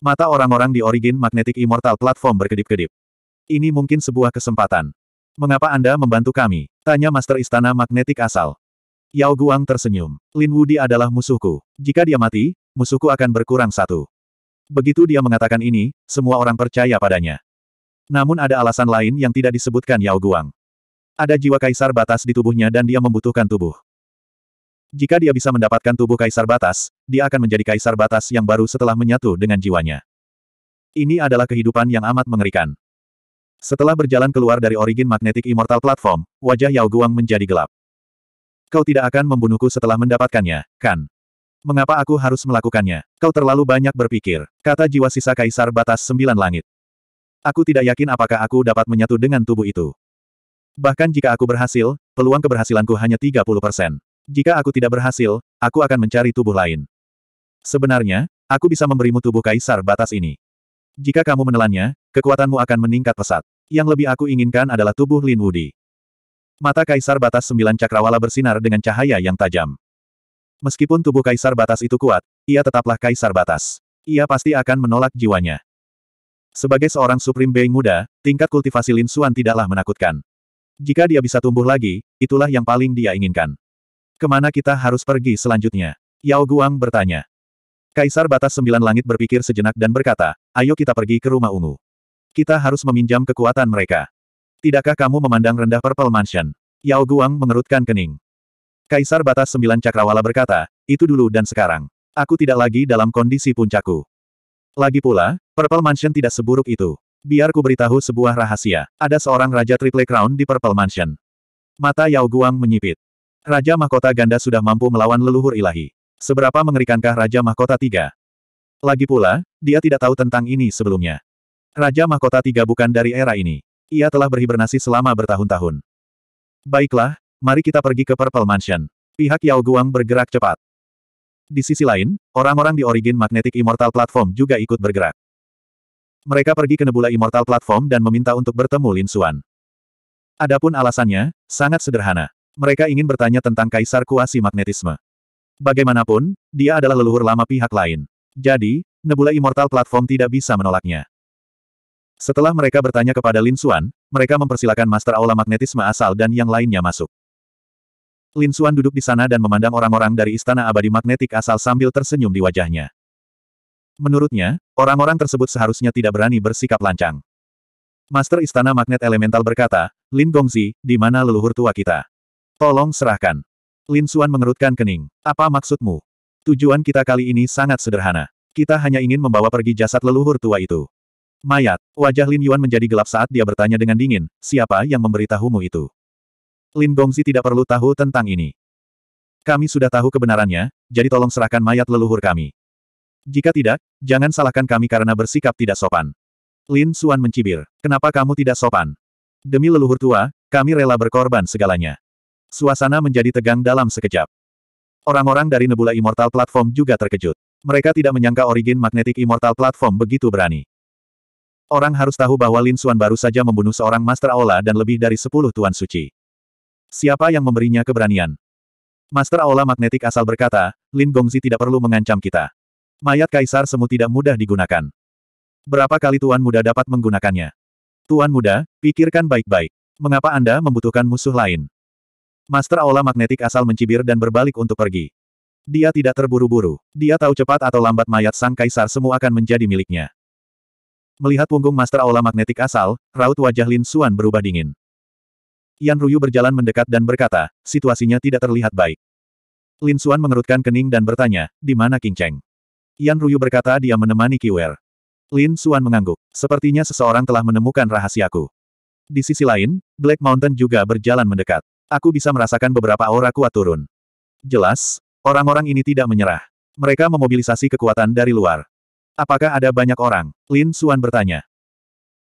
Mata orang-orang di Origin Magnetic Immortal Platform berkedip-kedip. Ini mungkin sebuah kesempatan. Mengapa Anda membantu kami? Tanya Master Istana Magnetik asal. Yao Guang tersenyum. Lin Wudi adalah musuhku. Jika dia mati, musuhku akan berkurang satu. Begitu dia mengatakan ini, semua orang percaya padanya. Namun ada alasan lain yang tidak disebutkan Yao Guang. Ada jiwa kaisar batas di tubuhnya dan dia membutuhkan tubuh. Jika dia bisa mendapatkan tubuh kaisar batas, dia akan menjadi kaisar batas yang baru setelah menyatu dengan jiwanya. Ini adalah kehidupan yang amat mengerikan. Setelah berjalan keluar dari origin magnetik immortal platform, wajah Yao Guang menjadi gelap. Kau tidak akan membunuhku setelah mendapatkannya, kan? Mengapa aku harus melakukannya? Kau terlalu banyak berpikir, kata jiwa sisa kaisar batas sembilan langit. Aku tidak yakin apakah aku dapat menyatu dengan tubuh itu. Bahkan jika aku berhasil, peluang keberhasilanku hanya 30 persen. Jika aku tidak berhasil, aku akan mencari tubuh lain. Sebenarnya, aku bisa memberimu tubuh kaisar batas ini. Jika kamu menelannya, kekuatanmu akan meningkat pesat. Yang lebih aku inginkan adalah tubuh Lin Wudi. Mata kaisar batas sembilan cakrawala bersinar dengan cahaya yang tajam. Meskipun tubuh kaisar batas itu kuat, ia tetaplah kaisar batas. Ia pasti akan menolak jiwanya. Sebagai seorang Supreme Being muda, tingkat kultivasi Lin Xuan tidaklah menakutkan. Jika dia bisa tumbuh lagi, itulah yang paling dia inginkan. Kemana kita harus pergi selanjutnya? Yao Guang bertanya. Kaisar Batas Sembilan Langit berpikir sejenak dan berkata, ayo kita pergi ke rumah ungu. Kita harus meminjam kekuatan mereka. Tidakkah kamu memandang rendah Purple Mansion? Yao Guang mengerutkan kening. Kaisar Batas Sembilan Cakrawala berkata, itu dulu dan sekarang. Aku tidak lagi dalam kondisi puncaku. Lagi pula, Purple Mansion tidak seburuk itu. Biar ku beritahu sebuah rahasia. Ada seorang Raja Triple Crown di Purple Mansion. Mata Yao Guang menyipit. Raja Mahkota Ganda sudah mampu melawan leluhur ilahi. Seberapa mengerikankah Raja Mahkota Tiga? Lagi pula, dia tidak tahu tentang ini sebelumnya. Raja Mahkota Tiga bukan dari era ini. Ia telah berhibernasi selama bertahun-tahun. Baiklah, mari kita pergi ke Purple Mansion. Pihak Yao Guang bergerak cepat. Di sisi lain, orang-orang di Origin Magnetic Immortal Platform juga ikut bergerak. Mereka pergi ke Nebula Immortal Platform dan meminta untuk bertemu Lin Xuan. Adapun alasannya, sangat sederhana mereka ingin bertanya tentang Kaisar Kuasi Magnetisme. Bagaimanapun, dia adalah leluhur lama pihak lain. Jadi, Nebula Immortal Platform tidak bisa menolaknya. Setelah mereka bertanya kepada Lin Xuan, mereka mempersilahkan Master Aula Magnetisme asal dan yang lainnya masuk. Lin Xuan duduk di sana dan memandang orang-orang dari Istana Abadi Magnetik asal sambil tersenyum di wajahnya. Menurutnya, orang-orang tersebut seharusnya tidak berani bersikap lancang. Master Istana Magnet Elemental berkata, Lin Gongzi, di mana leluhur tua kita? Tolong serahkan. Lin Suan mengerutkan kening. Apa maksudmu? Tujuan kita kali ini sangat sederhana. Kita hanya ingin membawa pergi jasad leluhur tua itu. Mayat, wajah Lin Yuan menjadi gelap saat dia bertanya dengan dingin, siapa yang memberitahumu itu? Lin Gongzi tidak perlu tahu tentang ini. Kami sudah tahu kebenarannya, jadi tolong serahkan mayat leluhur kami. Jika tidak, jangan salahkan kami karena bersikap tidak sopan. Lin Suan mencibir, kenapa kamu tidak sopan? Demi leluhur tua, kami rela berkorban segalanya. Suasana menjadi tegang dalam sekejap. Orang-orang dari Nebula Immortal Platform juga terkejut. Mereka tidak menyangka origin Magnetic Immortal Platform begitu berani. Orang harus tahu bahwa Lin Suan baru saja membunuh seorang Master Aula dan lebih dari sepuluh Tuan Suci. Siapa yang memberinya keberanian? Master Aula Magnetik asal berkata, Lin Gongzi tidak perlu mengancam kita. Mayat Kaisar Semu tidak mudah digunakan. Berapa kali Tuan Muda dapat menggunakannya? Tuan Muda, pikirkan baik-baik. Mengapa Anda membutuhkan musuh lain? Master Aula Magnetik asal mencibir dan berbalik untuk pergi. Dia tidak terburu-buru. Dia tahu cepat atau lambat mayat sang kaisar semua akan menjadi miliknya. Melihat punggung Master Aula Magnetik asal, raut wajah Lin Suan berubah dingin. Yan Ruyu berjalan mendekat dan berkata, situasinya tidak terlihat baik. Lin Suan mengerutkan kening dan bertanya, di mana King Cheng? Yan Ruyu berkata dia menemani Kiwer. Lin Suan mengangguk. Sepertinya seseorang telah menemukan rahasiaku. Di sisi lain, Black Mountain juga berjalan mendekat. Aku bisa merasakan beberapa aura kuat turun. Jelas, orang-orang ini tidak menyerah. Mereka memobilisasi kekuatan dari luar. Apakah ada banyak orang? Lin Suan bertanya.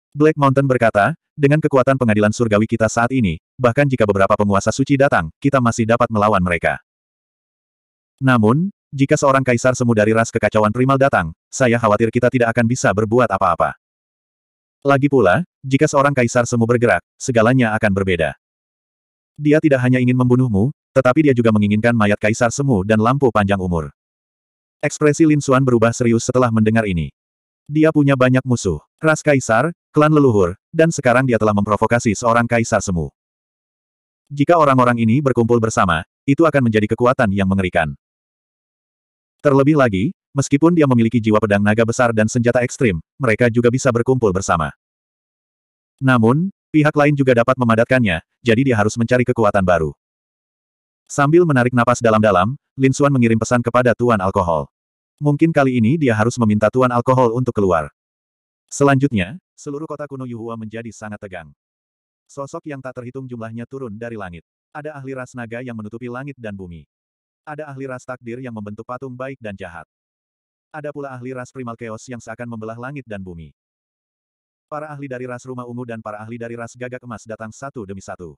Black Mountain berkata, dengan kekuatan pengadilan surgawi kita saat ini, bahkan jika beberapa penguasa suci datang, kita masih dapat melawan mereka. Namun, jika seorang kaisar semu dari ras kekacauan primal datang, saya khawatir kita tidak akan bisa berbuat apa-apa. Lagi pula, jika seorang kaisar semu bergerak, segalanya akan berbeda. Dia tidak hanya ingin membunuhmu, tetapi dia juga menginginkan mayat kaisar semu dan lampu panjang umur. Ekspresi Lin Xuan berubah serius setelah mendengar ini. Dia punya banyak musuh, ras kaisar, klan leluhur, dan sekarang dia telah memprovokasi seorang kaisar semu. Jika orang-orang ini berkumpul bersama, itu akan menjadi kekuatan yang mengerikan. Terlebih lagi, meskipun dia memiliki jiwa pedang naga besar dan senjata ekstrim, mereka juga bisa berkumpul bersama. Namun, Pihak lain juga dapat memadatkannya, jadi dia harus mencari kekuatan baru. Sambil menarik napas dalam-dalam, Lin Xuan mengirim pesan kepada Tuan Alkohol. Mungkin kali ini dia harus meminta Tuan Alkohol untuk keluar. Selanjutnya, seluruh kota kuno Yuhua menjadi sangat tegang. Sosok yang tak terhitung jumlahnya turun dari langit. Ada ahli ras naga yang menutupi langit dan bumi. Ada ahli ras takdir yang membentuk patung baik dan jahat. Ada pula ahli ras primal chaos yang seakan membelah langit dan bumi. Para ahli dari ras rumah ungu dan para ahli dari ras gagak emas datang satu demi satu.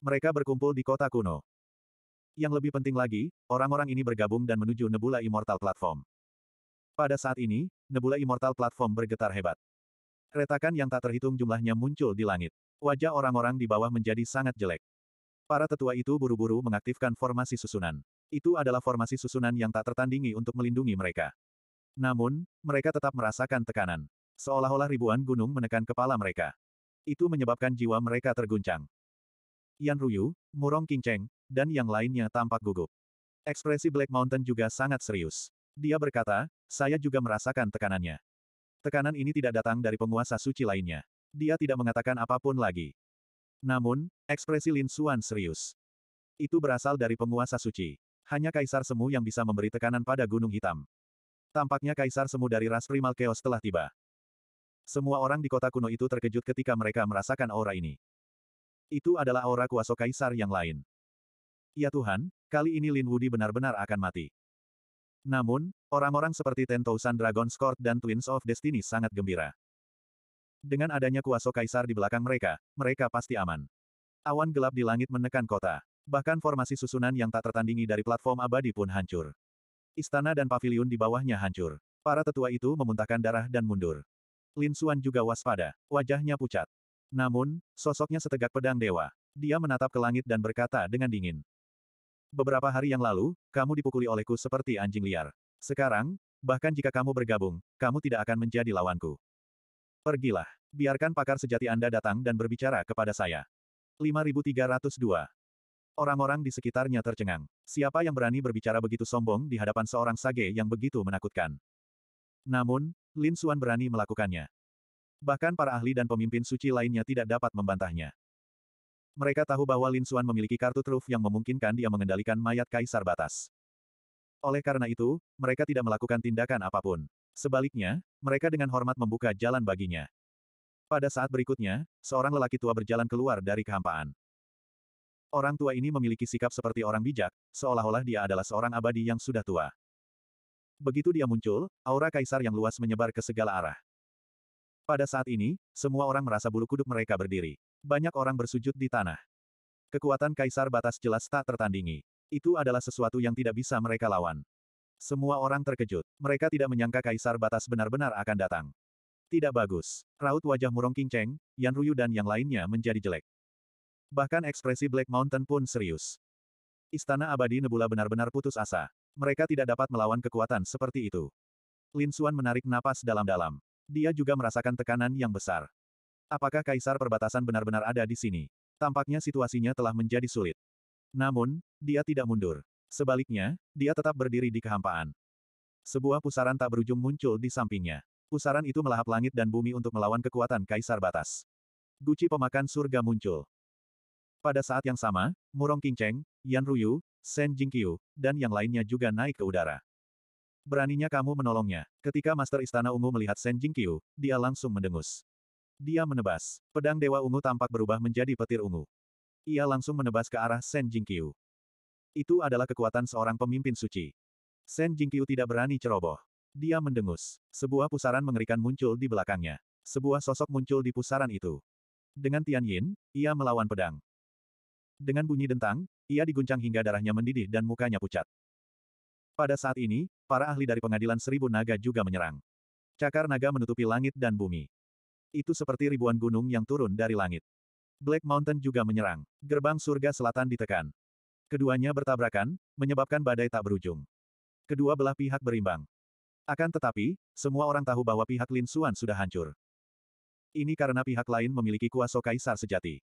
Mereka berkumpul di kota kuno. Yang lebih penting lagi, orang-orang ini bergabung dan menuju Nebula Immortal Platform. Pada saat ini, Nebula Immortal Platform bergetar hebat. Retakan yang tak terhitung jumlahnya muncul di langit. Wajah orang-orang di bawah menjadi sangat jelek. Para tetua itu buru-buru mengaktifkan formasi susunan. Itu adalah formasi susunan yang tak tertandingi untuk melindungi mereka. Namun, mereka tetap merasakan tekanan. Seolah-olah ribuan gunung menekan kepala mereka. Itu menyebabkan jiwa mereka terguncang. Yan Ruyu, Murong King Cheng, dan yang lainnya tampak gugup. Ekspresi Black Mountain juga sangat serius. Dia berkata, saya juga merasakan tekanannya. Tekanan ini tidak datang dari penguasa suci lainnya. Dia tidak mengatakan apapun lagi. Namun, ekspresi Lin Xuan serius. Itu berasal dari penguasa suci. Hanya Kaisar Semu yang bisa memberi tekanan pada Gunung Hitam. Tampaknya Kaisar Semu dari ras primal Chaos telah tiba. Semua orang di kota kuno itu terkejut ketika mereka merasakan aura ini. Itu adalah aura kuasa kaisar yang lain. Ya Tuhan, kali ini Lin Wudi benar-benar akan mati. Namun, orang-orang seperti Ten Thousand Dragon Court dan Twins of Destiny sangat gembira. Dengan adanya kuasa kaisar di belakang mereka, mereka pasti aman. Awan gelap di langit menekan kota. Bahkan formasi susunan yang tak tertandingi dari platform abadi pun hancur. Istana dan pavilion di bawahnya hancur. Para tetua itu memuntahkan darah dan mundur. Lin Suan juga waspada, wajahnya pucat. Namun, sosoknya setegak pedang dewa. Dia menatap ke langit dan berkata dengan dingin. Beberapa hari yang lalu, kamu dipukuli olehku seperti anjing liar. Sekarang, bahkan jika kamu bergabung, kamu tidak akan menjadi lawanku. Pergilah, biarkan pakar sejati Anda datang dan berbicara kepada saya. 5302. Orang-orang di sekitarnya tercengang. Siapa yang berani berbicara begitu sombong di hadapan seorang sage yang begitu menakutkan? Namun, Lin Xuan berani melakukannya. Bahkan para ahli dan pemimpin suci lainnya tidak dapat membantahnya. Mereka tahu bahwa Lin Xuan memiliki kartu truf yang memungkinkan dia mengendalikan mayat kaisar batas. Oleh karena itu, mereka tidak melakukan tindakan apapun. Sebaliknya, mereka dengan hormat membuka jalan baginya. Pada saat berikutnya, seorang lelaki tua berjalan keluar dari kehampaan. Orang tua ini memiliki sikap seperti orang bijak, seolah-olah dia adalah seorang abadi yang sudah tua. Begitu dia muncul, aura kaisar yang luas menyebar ke segala arah. Pada saat ini, semua orang merasa bulu kuduk mereka berdiri. Banyak orang bersujud di tanah. Kekuatan kaisar batas jelas tak tertandingi. Itu adalah sesuatu yang tidak bisa mereka lawan. Semua orang terkejut. Mereka tidak menyangka kaisar batas benar-benar akan datang. Tidak bagus. Raut wajah Murong Kinceng, Yan Ruyu dan yang lainnya menjadi jelek. Bahkan ekspresi Black Mountain pun serius. Istana abadi Nebula benar-benar putus asa. Mereka tidak dapat melawan kekuatan seperti itu. Lin Xuan menarik napas dalam-dalam. Dia juga merasakan tekanan yang besar. Apakah Kaisar Perbatasan benar-benar ada di sini? Tampaknya situasinya telah menjadi sulit. Namun, dia tidak mundur. Sebaliknya, dia tetap berdiri di kehampaan. Sebuah pusaran tak berujung muncul di sampingnya. Pusaran itu melahap langit dan bumi untuk melawan kekuatan Kaisar Batas. Guci pemakan surga muncul. Pada saat yang sama, Murong Qingcheng, Yan Ruyu, Shen Jingqiu, dan yang lainnya juga naik ke udara. Beraninya kamu menolongnya. Ketika Master Istana Ungu melihat Shen Jingqiu, dia langsung mendengus. Dia menebas. Pedang Dewa Ungu tampak berubah menjadi petir ungu. Ia langsung menebas ke arah Shen Jingqiu. Itu adalah kekuatan seorang pemimpin suci. Shen Jingqiu tidak berani ceroboh. Dia mendengus. Sebuah pusaran mengerikan muncul di belakangnya. Sebuah sosok muncul di pusaran itu. Dengan Tian Yin, ia melawan pedang. Dengan bunyi dentang, ia diguncang hingga darahnya mendidih dan mukanya pucat. Pada saat ini, para ahli dari pengadilan seribu naga juga menyerang. Cakar naga menutupi langit dan bumi. Itu seperti ribuan gunung yang turun dari langit. Black Mountain juga menyerang. Gerbang surga selatan ditekan. Keduanya bertabrakan, menyebabkan badai tak berujung. Kedua belah pihak berimbang. Akan tetapi, semua orang tahu bahwa pihak Lin Suan sudah hancur. Ini karena pihak lain memiliki kuasa kaisar sejati.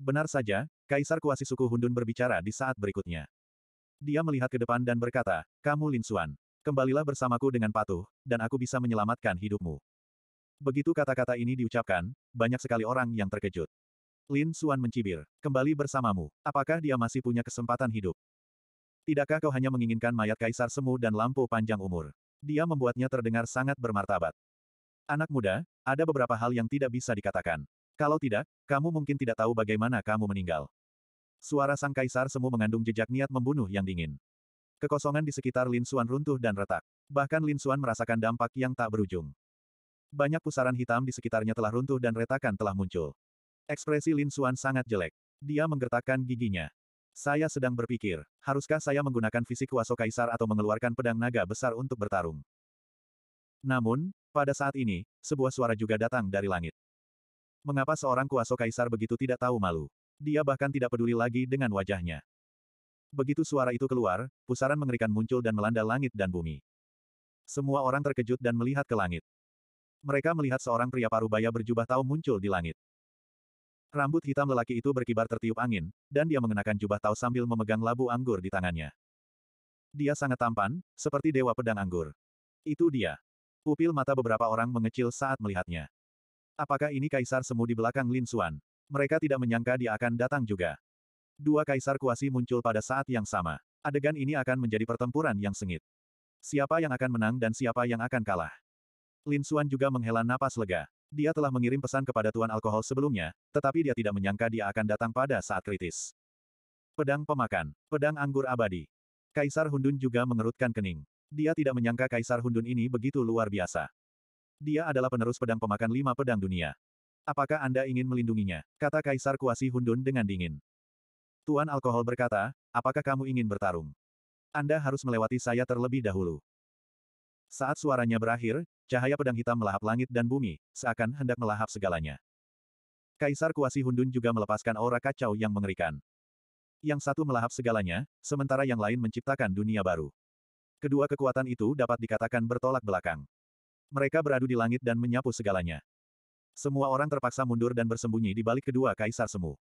Benar saja, Kaisar Kuasi suku Hundun berbicara di saat berikutnya. Dia melihat ke depan dan berkata, Kamu Lin Suan, kembalilah bersamaku dengan patuh, dan aku bisa menyelamatkan hidupmu. Begitu kata-kata ini diucapkan, banyak sekali orang yang terkejut. Lin Suan mencibir, kembali bersamamu, apakah dia masih punya kesempatan hidup? Tidakkah kau hanya menginginkan mayat kaisar semu dan lampu panjang umur? Dia membuatnya terdengar sangat bermartabat. Anak muda, ada beberapa hal yang tidak bisa dikatakan. Kalau tidak, kamu mungkin tidak tahu bagaimana kamu meninggal. Suara sang kaisar semu mengandung jejak niat membunuh yang dingin. Kekosongan di sekitar Lin Xuan runtuh dan retak. Bahkan Lin Xuan merasakan dampak yang tak berujung. Banyak pusaran hitam di sekitarnya telah runtuh dan retakan telah muncul. Ekspresi Lin Xuan sangat jelek. Dia menggertakkan giginya. Saya sedang berpikir, haruskah saya menggunakan fisik kuasa kaisar atau mengeluarkan pedang naga besar untuk bertarung? Namun, pada saat ini, sebuah suara juga datang dari langit. Mengapa seorang kuasa kaisar begitu tidak tahu malu? Dia bahkan tidak peduli lagi dengan wajahnya. Begitu suara itu keluar, pusaran mengerikan muncul dan melanda langit dan bumi. Semua orang terkejut dan melihat ke langit. Mereka melihat seorang pria parubaya berjubah tahu muncul di langit. Rambut hitam lelaki itu berkibar tertiup angin, dan dia mengenakan jubah tahu sambil memegang labu anggur di tangannya. Dia sangat tampan, seperti dewa pedang anggur. Itu dia. Pupil mata beberapa orang mengecil saat melihatnya. Apakah ini kaisar semu di belakang Lin Xuan? Mereka tidak menyangka dia akan datang juga. Dua kaisar kuasi muncul pada saat yang sama. Adegan ini akan menjadi pertempuran yang sengit. Siapa yang akan menang dan siapa yang akan kalah? Lin Xuan juga menghela napas lega. Dia telah mengirim pesan kepada Tuan Alkohol sebelumnya, tetapi dia tidak menyangka dia akan datang pada saat kritis. Pedang Pemakan. Pedang Anggur Abadi. Kaisar Hundun juga mengerutkan kening. Dia tidak menyangka Kaisar Hundun ini begitu luar biasa. Dia adalah penerus pedang pemakan lima pedang dunia. Apakah Anda ingin melindunginya? Kata Kaisar Kuasi Hundun dengan dingin. Tuan Alkohol berkata, apakah kamu ingin bertarung? Anda harus melewati saya terlebih dahulu. Saat suaranya berakhir, cahaya pedang hitam melahap langit dan bumi, seakan hendak melahap segalanya. Kaisar Kuasi Hundun juga melepaskan aura kacau yang mengerikan. Yang satu melahap segalanya, sementara yang lain menciptakan dunia baru. Kedua kekuatan itu dapat dikatakan bertolak belakang. Mereka beradu di langit dan menyapu segalanya. Semua orang terpaksa mundur dan bersembunyi di balik kedua kaisar semu.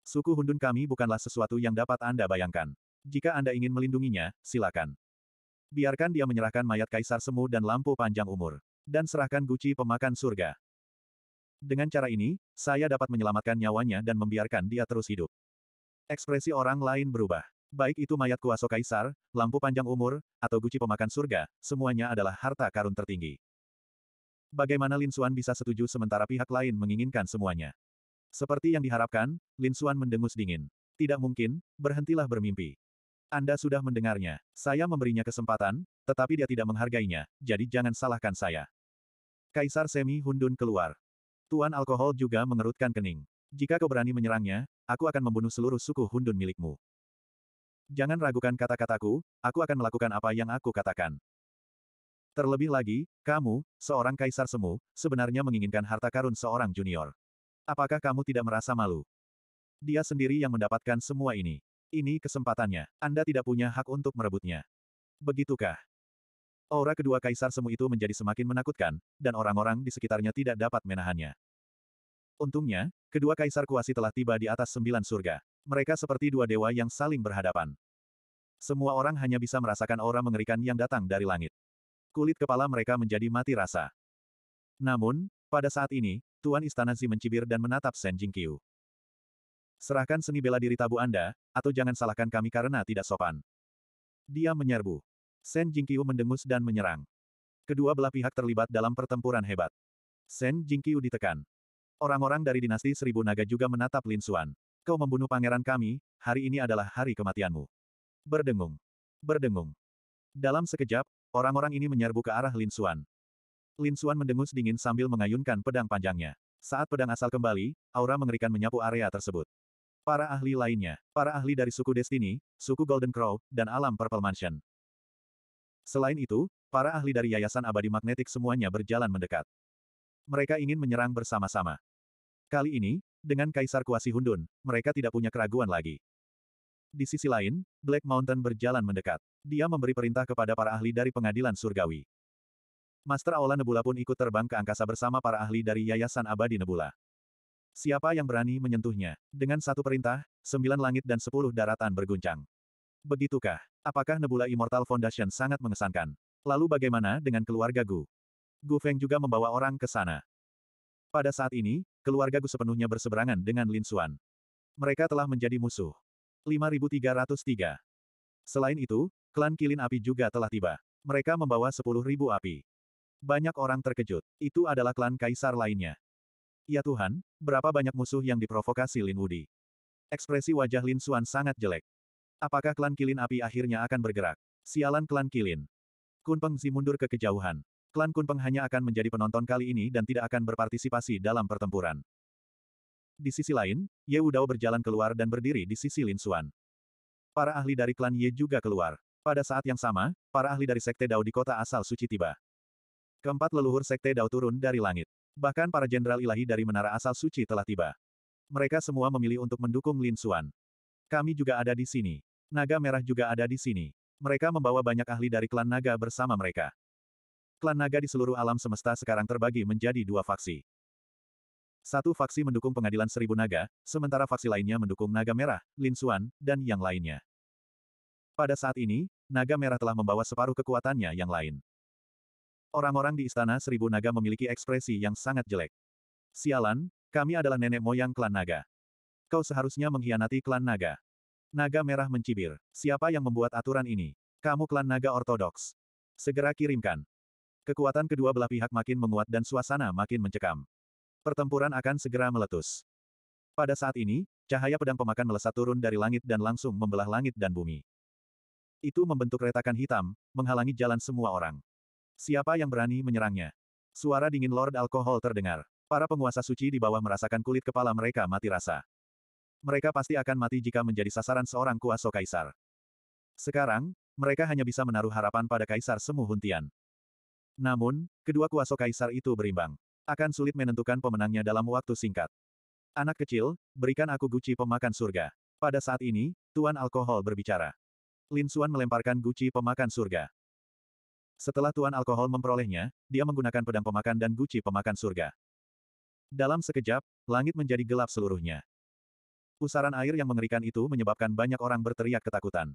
Suku Hundun kami bukanlah sesuatu yang dapat Anda bayangkan. Jika Anda ingin melindunginya, silakan. Biarkan dia menyerahkan mayat kaisar semu dan lampu panjang umur. Dan serahkan guci pemakan surga. Dengan cara ini, saya dapat menyelamatkan nyawanya dan membiarkan dia terus hidup. Ekspresi orang lain berubah. Baik itu mayat kuasa kaisar, lampu panjang umur, atau guci pemakan surga, semuanya adalah harta karun tertinggi. Bagaimana Lin Xuan bisa setuju sementara pihak lain menginginkan semuanya? Seperti yang diharapkan, Lin Xuan mendengus dingin. Tidak mungkin, berhentilah bermimpi. Anda sudah mendengarnya. Saya memberinya kesempatan, tetapi dia tidak menghargainya, jadi jangan salahkan saya. Kaisar Semi Hundun keluar. Tuan Alkohol juga mengerutkan kening. Jika kau berani menyerangnya, aku akan membunuh seluruh suku Hundun milikmu. Jangan ragukan kata-kataku, aku akan melakukan apa yang aku katakan. Terlebih lagi, kamu, seorang kaisar semu, sebenarnya menginginkan harta karun seorang junior. Apakah kamu tidak merasa malu? Dia sendiri yang mendapatkan semua ini. Ini kesempatannya. Anda tidak punya hak untuk merebutnya. Begitukah? Aura kedua kaisar semu itu menjadi semakin menakutkan, dan orang-orang di sekitarnya tidak dapat menahannya. Untungnya, kedua kaisar kuasi telah tiba di atas sembilan surga. Mereka seperti dua dewa yang saling berhadapan. Semua orang hanya bisa merasakan aura mengerikan yang datang dari langit kulit kepala mereka menjadi mati rasa. Namun, pada saat ini, Tuan Istana Zi mencibir dan menatap Shen Jingqiu. Serahkan seni bela diri tabu Anda, atau jangan salahkan kami karena tidak sopan. Dia menyerbu. Shen Jingqiu mendengus dan menyerang. Kedua belah pihak terlibat dalam pertempuran hebat. Shen Jingqiu ditekan. Orang-orang dari dinasti Seribu Naga juga menatap Lin Xuan. Kau membunuh pangeran kami, hari ini adalah hari kematianmu. Berdengung. Berdengung. Dalam sekejap, Orang-orang ini menyerbu ke arah Lin Xuan. Lin Xuan mendengus dingin sambil mengayunkan pedang panjangnya. Saat pedang asal kembali, aura mengerikan menyapu area tersebut. Para ahli lainnya, para ahli dari suku Destiny, suku Golden Crow, dan alam Purple Mansion. Selain itu, para ahli dari Yayasan Abadi Magnetik semuanya berjalan mendekat. Mereka ingin menyerang bersama-sama. Kali ini, dengan Kaisar Kuasi Hundun, mereka tidak punya keraguan lagi. Di sisi lain, Black Mountain berjalan mendekat. Dia memberi perintah kepada para ahli dari pengadilan surgawi. Master Aula Nebula pun ikut terbang ke angkasa bersama para ahli dari Yayasan Abadi Nebula. Siapa yang berani menyentuhnya? Dengan satu perintah, sembilan langit dan sepuluh daratan berguncang. Begitukah? Apakah Nebula Immortal Foundation sangat mengesankan? Lalu bagaimana dengan keluarga Gu? Gu Feng juga membawa orang ke sana. Pada saat ini, keluarga Gu sepenuhnya berseberangan dengan Lin Xuan. Mereka telah menjadi musuh. 5303. Selain itu, klan Kilin Api juga telah tiba. Mereka membawa 10.000 api. Banyak orang terkejut. Itu adalah klan kaisar lainnya. Ya Tuhan, berapa banyak musuh yang diprovokasi Lin Wudi. Ekspresi wajah Lin Suan sangat jelek. Apakah klan Kilin Api akhirnya akan bergerak? Sialan klan Kilin. Kunpeng Zi mundur ke kejauhan. Klan Kunpeng hanya akan menjadi penonton kali ini dan tidak akan berpartisipasi dalam pertempuran. Di sisi lain, Ye Wudao berjalan keluar dan berdiri di sisi Lin Xuan. Para ahli dari klan Ye juga keluar. Pada saat yang sama, para ahli dari Sekte Dao di kota asal suci tiba. Keempat leluhur Sekte Dao turun dari langit. Bahkan para jenderal ilahi dari menara asal suci telah tiba. Mereka semua memilih untuk mendukung Lin Xuan. Kami juga ada di sini. Naga Merah juga ada di sini. Mereka membawa banyak ahli dari klan naga bersama mereka. Klan naga di seluruh alam semesta sekarang terbagi menjadi dua faksi. Satu faksi mendukung pengadilan seribu naga, sementara faksi lainnya mendukung naga merah, Lin Xuan, dan yang lainnya. Pada saat ini, naga merah telah membawa separuh kekuatannya yang lain. Orang-orang di istana seribu naga memiliki ekspresi yang sangat jelek. Sialan, kami adalah nenek moyang klan naga. Kau seharusnya mengkhianati klan naga. Naga merah mencibir. Siapa yang membuat aturan ini? Kamu klan naga ortodoks. Segera kirimkan. Kekuatan kedua belah pihak makin menguat dan suasana makin mencekam. Pertempuran akan segera meletus. Pada saat ini, cahaya pedang pemakan melesat turun dari langit dan langsung membelah langit dan bumi. Itu membentuk retakan hitam, menghalangi jalan semua orang. Siapa yang berani menyerangnya? Suara dingin Lord Alkohol terdengar. Para penguasa suci di bawah merasakan kulit kepala mereka mati rasa. Mereka pasti akan mati jika menjadi sasaran seorang kuasa kaisar. Sekarang, mereka hanya bisa menaruh harapan pada kaisar semu Huntian. Namun, kedua kuasa kaisar itu berimbang akan sulit menentukan pemenangnya dalam waktu singkat. Anak kecil, berikan aku guci pemakan surga. Pada saat ini, Tuan Alkohol berbicara. Lin Suan melemparkan guci pemakan surga. Setelah Tuan Alkohol memperolehnya, dia menggunakan pedang pemakan dan guci pemakan surga. Dalam sekejap, langit menjadi gelap seluruhnya. Pusaran air yang mengerikan itu menyebabkan banyak orang berteriak ketakutan.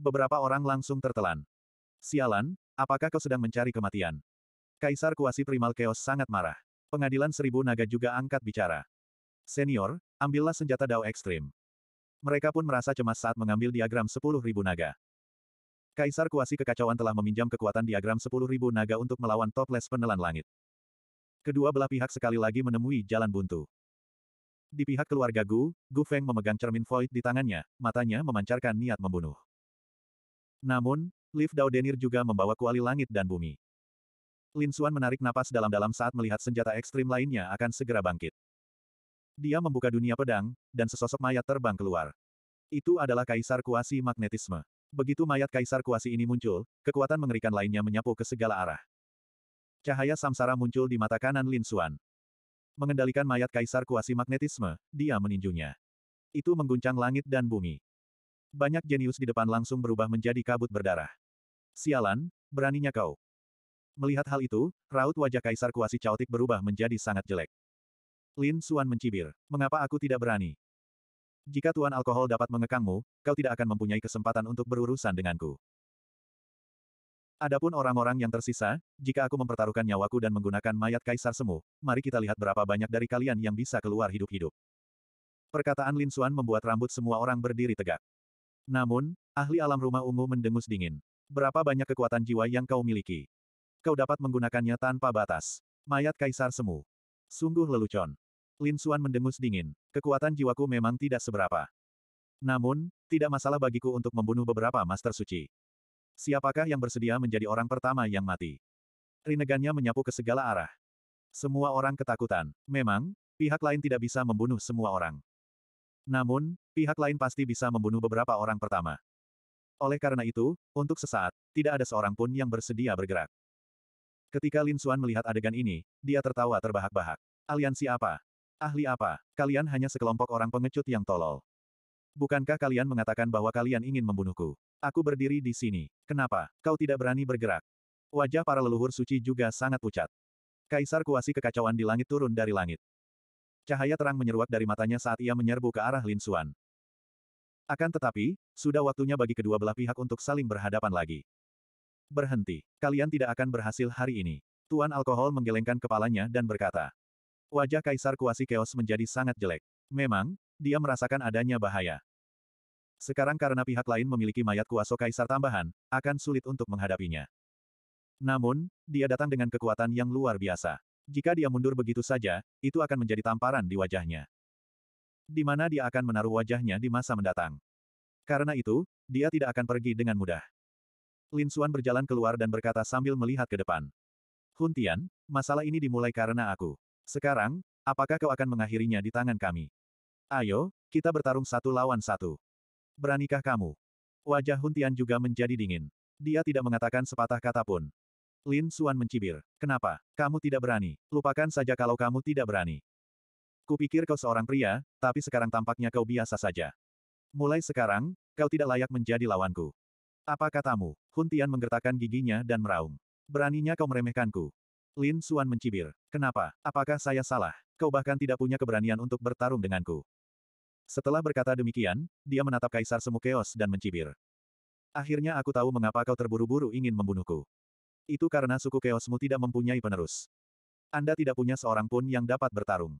Beberapa orang langsung tertelan. Sialan, apakah kau sedang mencari kematian? Kaisar Kuasi Primal Chaos sangat marah. Pengadilan Seribu Naga juga angkat bicara. Senior, ambillah senjata Dao Ekstrim. Mereka pun merasa cemas saat mengambil diagram 10.000 naga. Kaisar Kuasi Kekacauan telah meminjam kekuatan diagram 10.000 naga untuk melawan Topless penelan langit. Kedua belah pihak sekali lagi menemui jalan buntu. Di pihak keluarga Gu, Gu Feng memegang cermin void di tangannya, matanya memancarkan niat membunuh. Namun, Liv Denir juga membawa kuali langit dan bumi. Lin Xuan menarik napas dalam-dalam saat melihat senjata ekstrim lainnya akan segera bangkit. Dia membuka dunia pedang, dan sesosok mayat terbang keluar. Itu adalah Kaisar Kuasi Magnetisme. Begitu mayat Kaisar Kuasi ini muncul, kekuatan mengerikan lainnya menyapu ke segala arah. Cahaya samsara muncul di mata kanan Lin Xuan. Mengendalikan mayat Kaisar Kuasi Magnetisme, dia meninjunya. Itu mengguncang langit dan bumi. Banyak jenius di depan langsung berubah menjadi kabut berdarah. Sialan, beraninya kau. Melihat hal itu, raut wajah Kaisar Kuasi Chaotic berubah menjadi sangat jelek. Lin Suan mencibir. Mengapa aku tidak berani? Jika Tuan Alkohol dapat mengekangmu, kau tidak akan mempunyai kesempatan untuk berurusan denganku. Adapun orang-orang yang tersisa, jika aku mempertaruhkan nyawaku dan menggunakan mayat kaisar semu, mari kita lihat berapa banyak dari kalian yang bisa keluar hidup-hidup. Perkataan Lin suan membuat rambut semua orang berdiri tegak. Namun, ahli alam rumah ungu mendengus dingin. Berapa banyak kekuatan jiwa yang kau miliki? Kau dapat menggunakannya tanpa batas. Mayat Kaisar Semu. Sungguh lelucon. Lin Xuan mendengus dingin. Kekuatan jiwaku memang tidak seberapa. Namun, tidak masalah bagiku untuk membunuh beberapa master suci. Siapakah yang bersedia menjadi orang pertama yang mati? Rinegannya menyapu ke segala arah. Semua orang ketakutan. Memang, pihak lain tidak bisa membunuh semua orang. Namun, pihak lain pasti bisa membunuh beberapa orang pertama. Oleh karena itu, untuk sesaat, tidak ada seorang pun yang bersedia bergerak. Ketika Lin Xuan melihat adegan ini, dia tertawa terbahak-bahak. Aliansi apa? Ahli apa? Kalian hanya sekelompok orang pengecut yang tolol. Bukankah kalian mengatakan bahwa kalian ingin membunuhku? Aku berdiri di sini. Kenapa? Kau tidak berani bergerak. Wajah para leluhur suci juga sangat pucat. Kaisar kuasi kekacauan di langit turun dari langit. Cahaya terang menyeruak dari matanya saat ia menyerbu ke arah Lin Xuan. Akan tetapi, sudah waktunya bagi kedua belah pihak untuk saling berhadapan lagi. Berhenti. Kalian tidak akan berhasil hari ini. Tuan Alkohol menggelengkan kepalanya dan berkata. Wajah Kaisar Kuasi Keos menjadi sangat jelek. Memang, dia merasakan adanya bahaya. Sekarang karena pihak lain memiliki mayat kuaso kaisar tambahan, akan sulit untuk menghadapinya. Namun, dia datang dengan kekuatan yang luar biasa. Jika dia mundur begitu saja, itu akan menjadi tamparan di wajahnya. Di mana dia akan menaruh wajahnya di masa mendatang. Karena itu, dia tidak akan pergi dengan mudah. Lin Suan berjalan keluar dan berkata sambil melihat ke depan. Huntian, masalah ini dimulai karena aku. Sekarang, apakah kau akan mengakhirinya di tangan kami? Ayo, kita bertarung satu lawan satu. Beranikah kamu? Wajah Huntian juga menjadi dingin. Dia tidak mengatakan sepatah kata pun. Lin Suan mencibir. Kenapa? Kamu tidak berani. Lupakan saja kalau kamu tidak berani. Kupikir kau seorang pria, tapi sekarang tampaknya kau biasa saja. Mulai sekarang, kau tidak layak menjadi lawanku. Apa katamu? Hun Tian menggertakkan giginya dan meraung. Beraninya kau meremehkanku. Lin Suan mencibir. Kenapa? Apakah saya salah? Kau bahkan tidak punya keberanian untuk bertarung denganku. Setelah berkata demikian, dia menatap Kaisar Semu Keos dan mencibir. Akhirnya aku tahu mengapa kau terburu-buru ingin membunuhku. Itu karena suku Keosmu tidak mempunyai penerus. Anda tidak punya seorang pun yang dapat bertarung.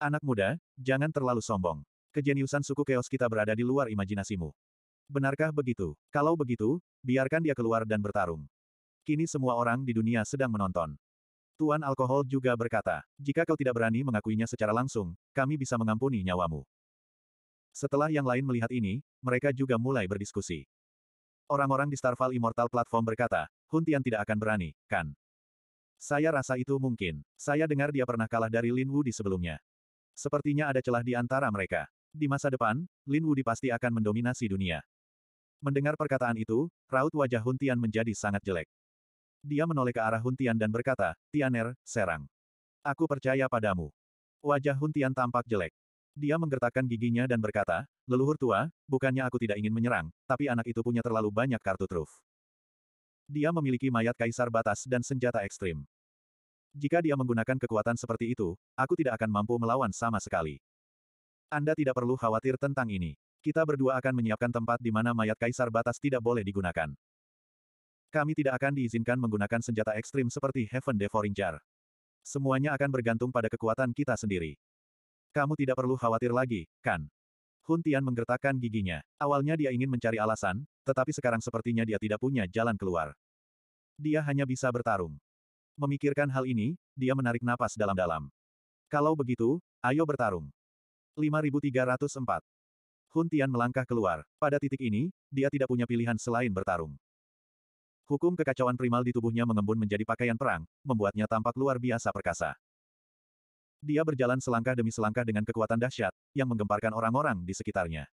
Anak muda, jangan terlalu sombong. Kejeniusan suku Keos kita berada di luar imajinasimu. Benarkah begitu? Kalau begitu, biarkan dia keluar dan bertarung. Kini semua orang di dunia sedang menonton. Tuan Alkohol juga berkata, jika kau tidak berani mengakuinya secara langsung, kami bisa mengampuni nyawamu. Setelah yang lain melihat ini, mereka juga mulai berdiskusi. Orang-orang di Starfall Immortal Platform berkata, Huntian tidak akan berani, kan? Saya rasa itu mungkin. Saya dengar dia pernah kalah dari Lin Wu di sebelumnya. Sepertinya ada celah di antara mereka. Di masa depan, Lin Wu pasti akan mendominasi dunia. Mendengar perkataan itu, raut wajah Hun Tian menjadi sangat jelek. Dia menoleh ke arah Hun Tian dan berkata, Tianer, serang. Aku percaya padamu. Wajah Hun Tian tampak jelek. Dia menggertakkan giginya dan berkata, leluhur tua, bukannya aku tidak ingin menyerang, tapi anak itu punya terlalu banyak kartu truf. Dia memiliki mayat kaisar batas dan senjata ekstrim. Jika dia menggunakan kekuatan seperti itu, aku tidak akan mampu melawan sama sekali. Anda tidak perlu khawatir tentang ini. Kita berdua akan menyiapkan tempat di mana mayat Kaisar Batas tidak boleh digunakan. Kami tidak akan diizinkan menggunakan senjata ekstrim seperti Heaven Devouring Jar. Semuanya akan bergantung pada kekuatan kita sendiri. Kamu tidak perlu khawatir lagi, kan? Huntian Tian menggertakkan giginya. Awalnya dia ingin mencari alasan, tetapi sekarang sepertinya dia tidak punya jalan keluar. Dia hanya bisa bertarung. Memikirkan hal ini, dia menarik napas dalam-dalam. Kalau begitu, ayo bertarung. 5304 Hun Tian melangkah keluar. Pada titik ini, dia tidak punya pilihan selain bertarung. Hukum kekacauan primal di tubuhnya mengembun menjadi pakaian perang, membuatnya tampak luar biasa perkasa. Dia berjalan selangkah demi selangkah dengan kekuatan dahsyat, yang menggemparkan orang-orang di sekitarnya.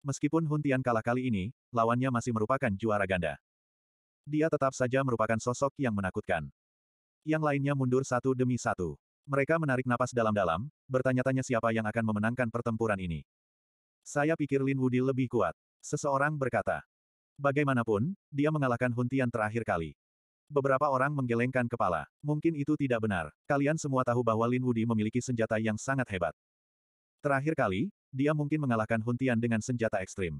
Meskipun Hun Tian kalah kali ini, lawannya masih merupakan juara ganda. Dia tetap saja merupakan sosok yang menakutkan. Yang lainnya mundur satu demi satu. Mereka menarik napas dalam-dalam, bertanya-tanya siapa yang akan memenangkan pertempuran ini. Saya pikir Lin Wudi lebih kuat. Seseorang berkata. Bagaimanapun, dia mengalahkan Huntian terakhir kali. Beberapa orang menggelengkan kepala. Mungkin itu tidak benar. Kalian semua tahu bahwa Lin Wudi memiliki senjata yang sangat hebat. Terakhir kali, dia mungkin mengalahkan Huntian dengan senjata ekstrim.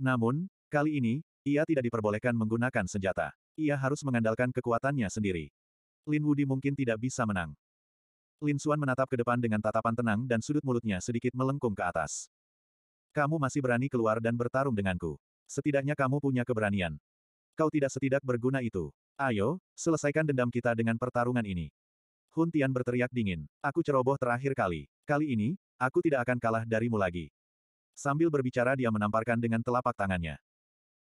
Namun, kali ini, ia tidak diperbolehkan menggunakan senjata. Ia harus mengandalkan kekuatannya sendiri. Lin Wudi mungkin tidak bisa menang. Lin Xuan menatap ke depan dengan tatapan tenang dan sudut mulutnya sedikit melengkung ke atas. Kamu masih berani keluar dan bertarung denganku. Setidaknya kamu punya keberanian. Kau tidak setidak berguna itu. Ayo, selesaikan dendam kita dengan pertarungan ini. Hun Tian berteriak dingin. Aku ceroboh terakhir kali. Kali ini, aku tidak akan kalah darimu lagi. Sambil berbicara dia menamparkan dengan telapak tangannya.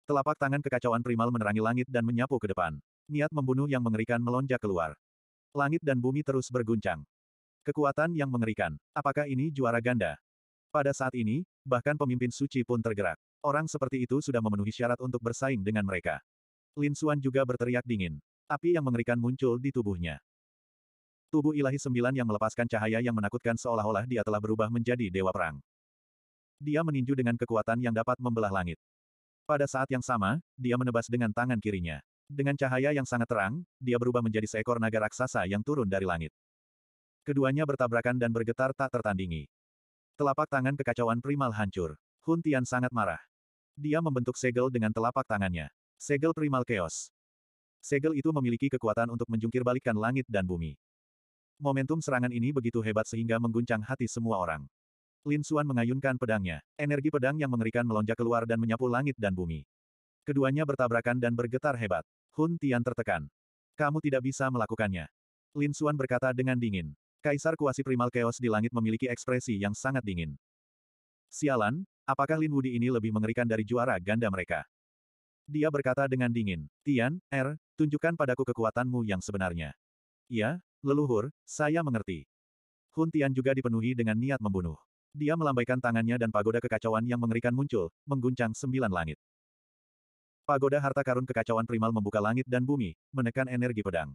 Telapak tangan kekacauan primal menerangi langit dan menyapu ke depan. Niat membunuh yang mengerikan melonjak keluar. Langit dan bumi terus berguncang. Kekuatan yang mengerikan. Apakah ini juara ganda? Pada saat ini, bahkan pemimpin suci pun tergerak. Orang seperti itu sudah memenuhi syarat untuk bersaing dengan mereka. Lin Xuan juga berteriak dingin. Api yang mengerikan muncul di tubuhnya. Tubuh ilahi sembilan yang melepaskan cahaya yang menakutkan seolah-olah dia telah berubah menjadi dewa perang. Dia meninju dengan kekuatan yang dapat membelah langit. Pada saat yang sama, dia menebas dengan tangan kirinya. Dengan cahaya yang sangat terang, dia berubah menjadi seekor naga raksasa yang turun dari langit. Keduanya bertabrakan dan bergetar tak tertandingi. Telapak tangan kekacauan primal hancur. Hun Tian sangat marah. Dia membentuk segel dengan telapak tangannya. Segel primal chaos. Segel itu memiliki kekuatan untuk menjungkirbalikkan langit dan bumi. Momentum serangan ini begitu hebat sehingga mengguncang hati semua orang. Lin Xuan mengayunkan pedangnya. Energi pedang yang mengerikan melonjak keluar dan menyapu langit dan bumi. Keduanya bertabrakan dan bergetar hebat. Hun Tian tertekan. Kamu tidak bisa melakukannya. Lin Xuan berkata dengan dingin. Kaisar Kuasi Primal Chaos di langit memiliki ekspresi yang sangat dingin. Sialan, apakah Lin Wudi ini lebih mengerikan dari juara ganda mereka? Dia berkata dengan dingin, Tian, Er, tunjukkan padaku kekuatanmu yang sebenarnya. Ya, leluhur, saya mengerti. Hun Tian juga dipenuhi dengan niat membunuh. Dia melambaikan tangannya dan pagoda kekacauan yang mengerikan muncul, mengguncang sembilan langit. Pagoda harta karun kekacauan primal membuka langit dan bumi, menekan energi pedang.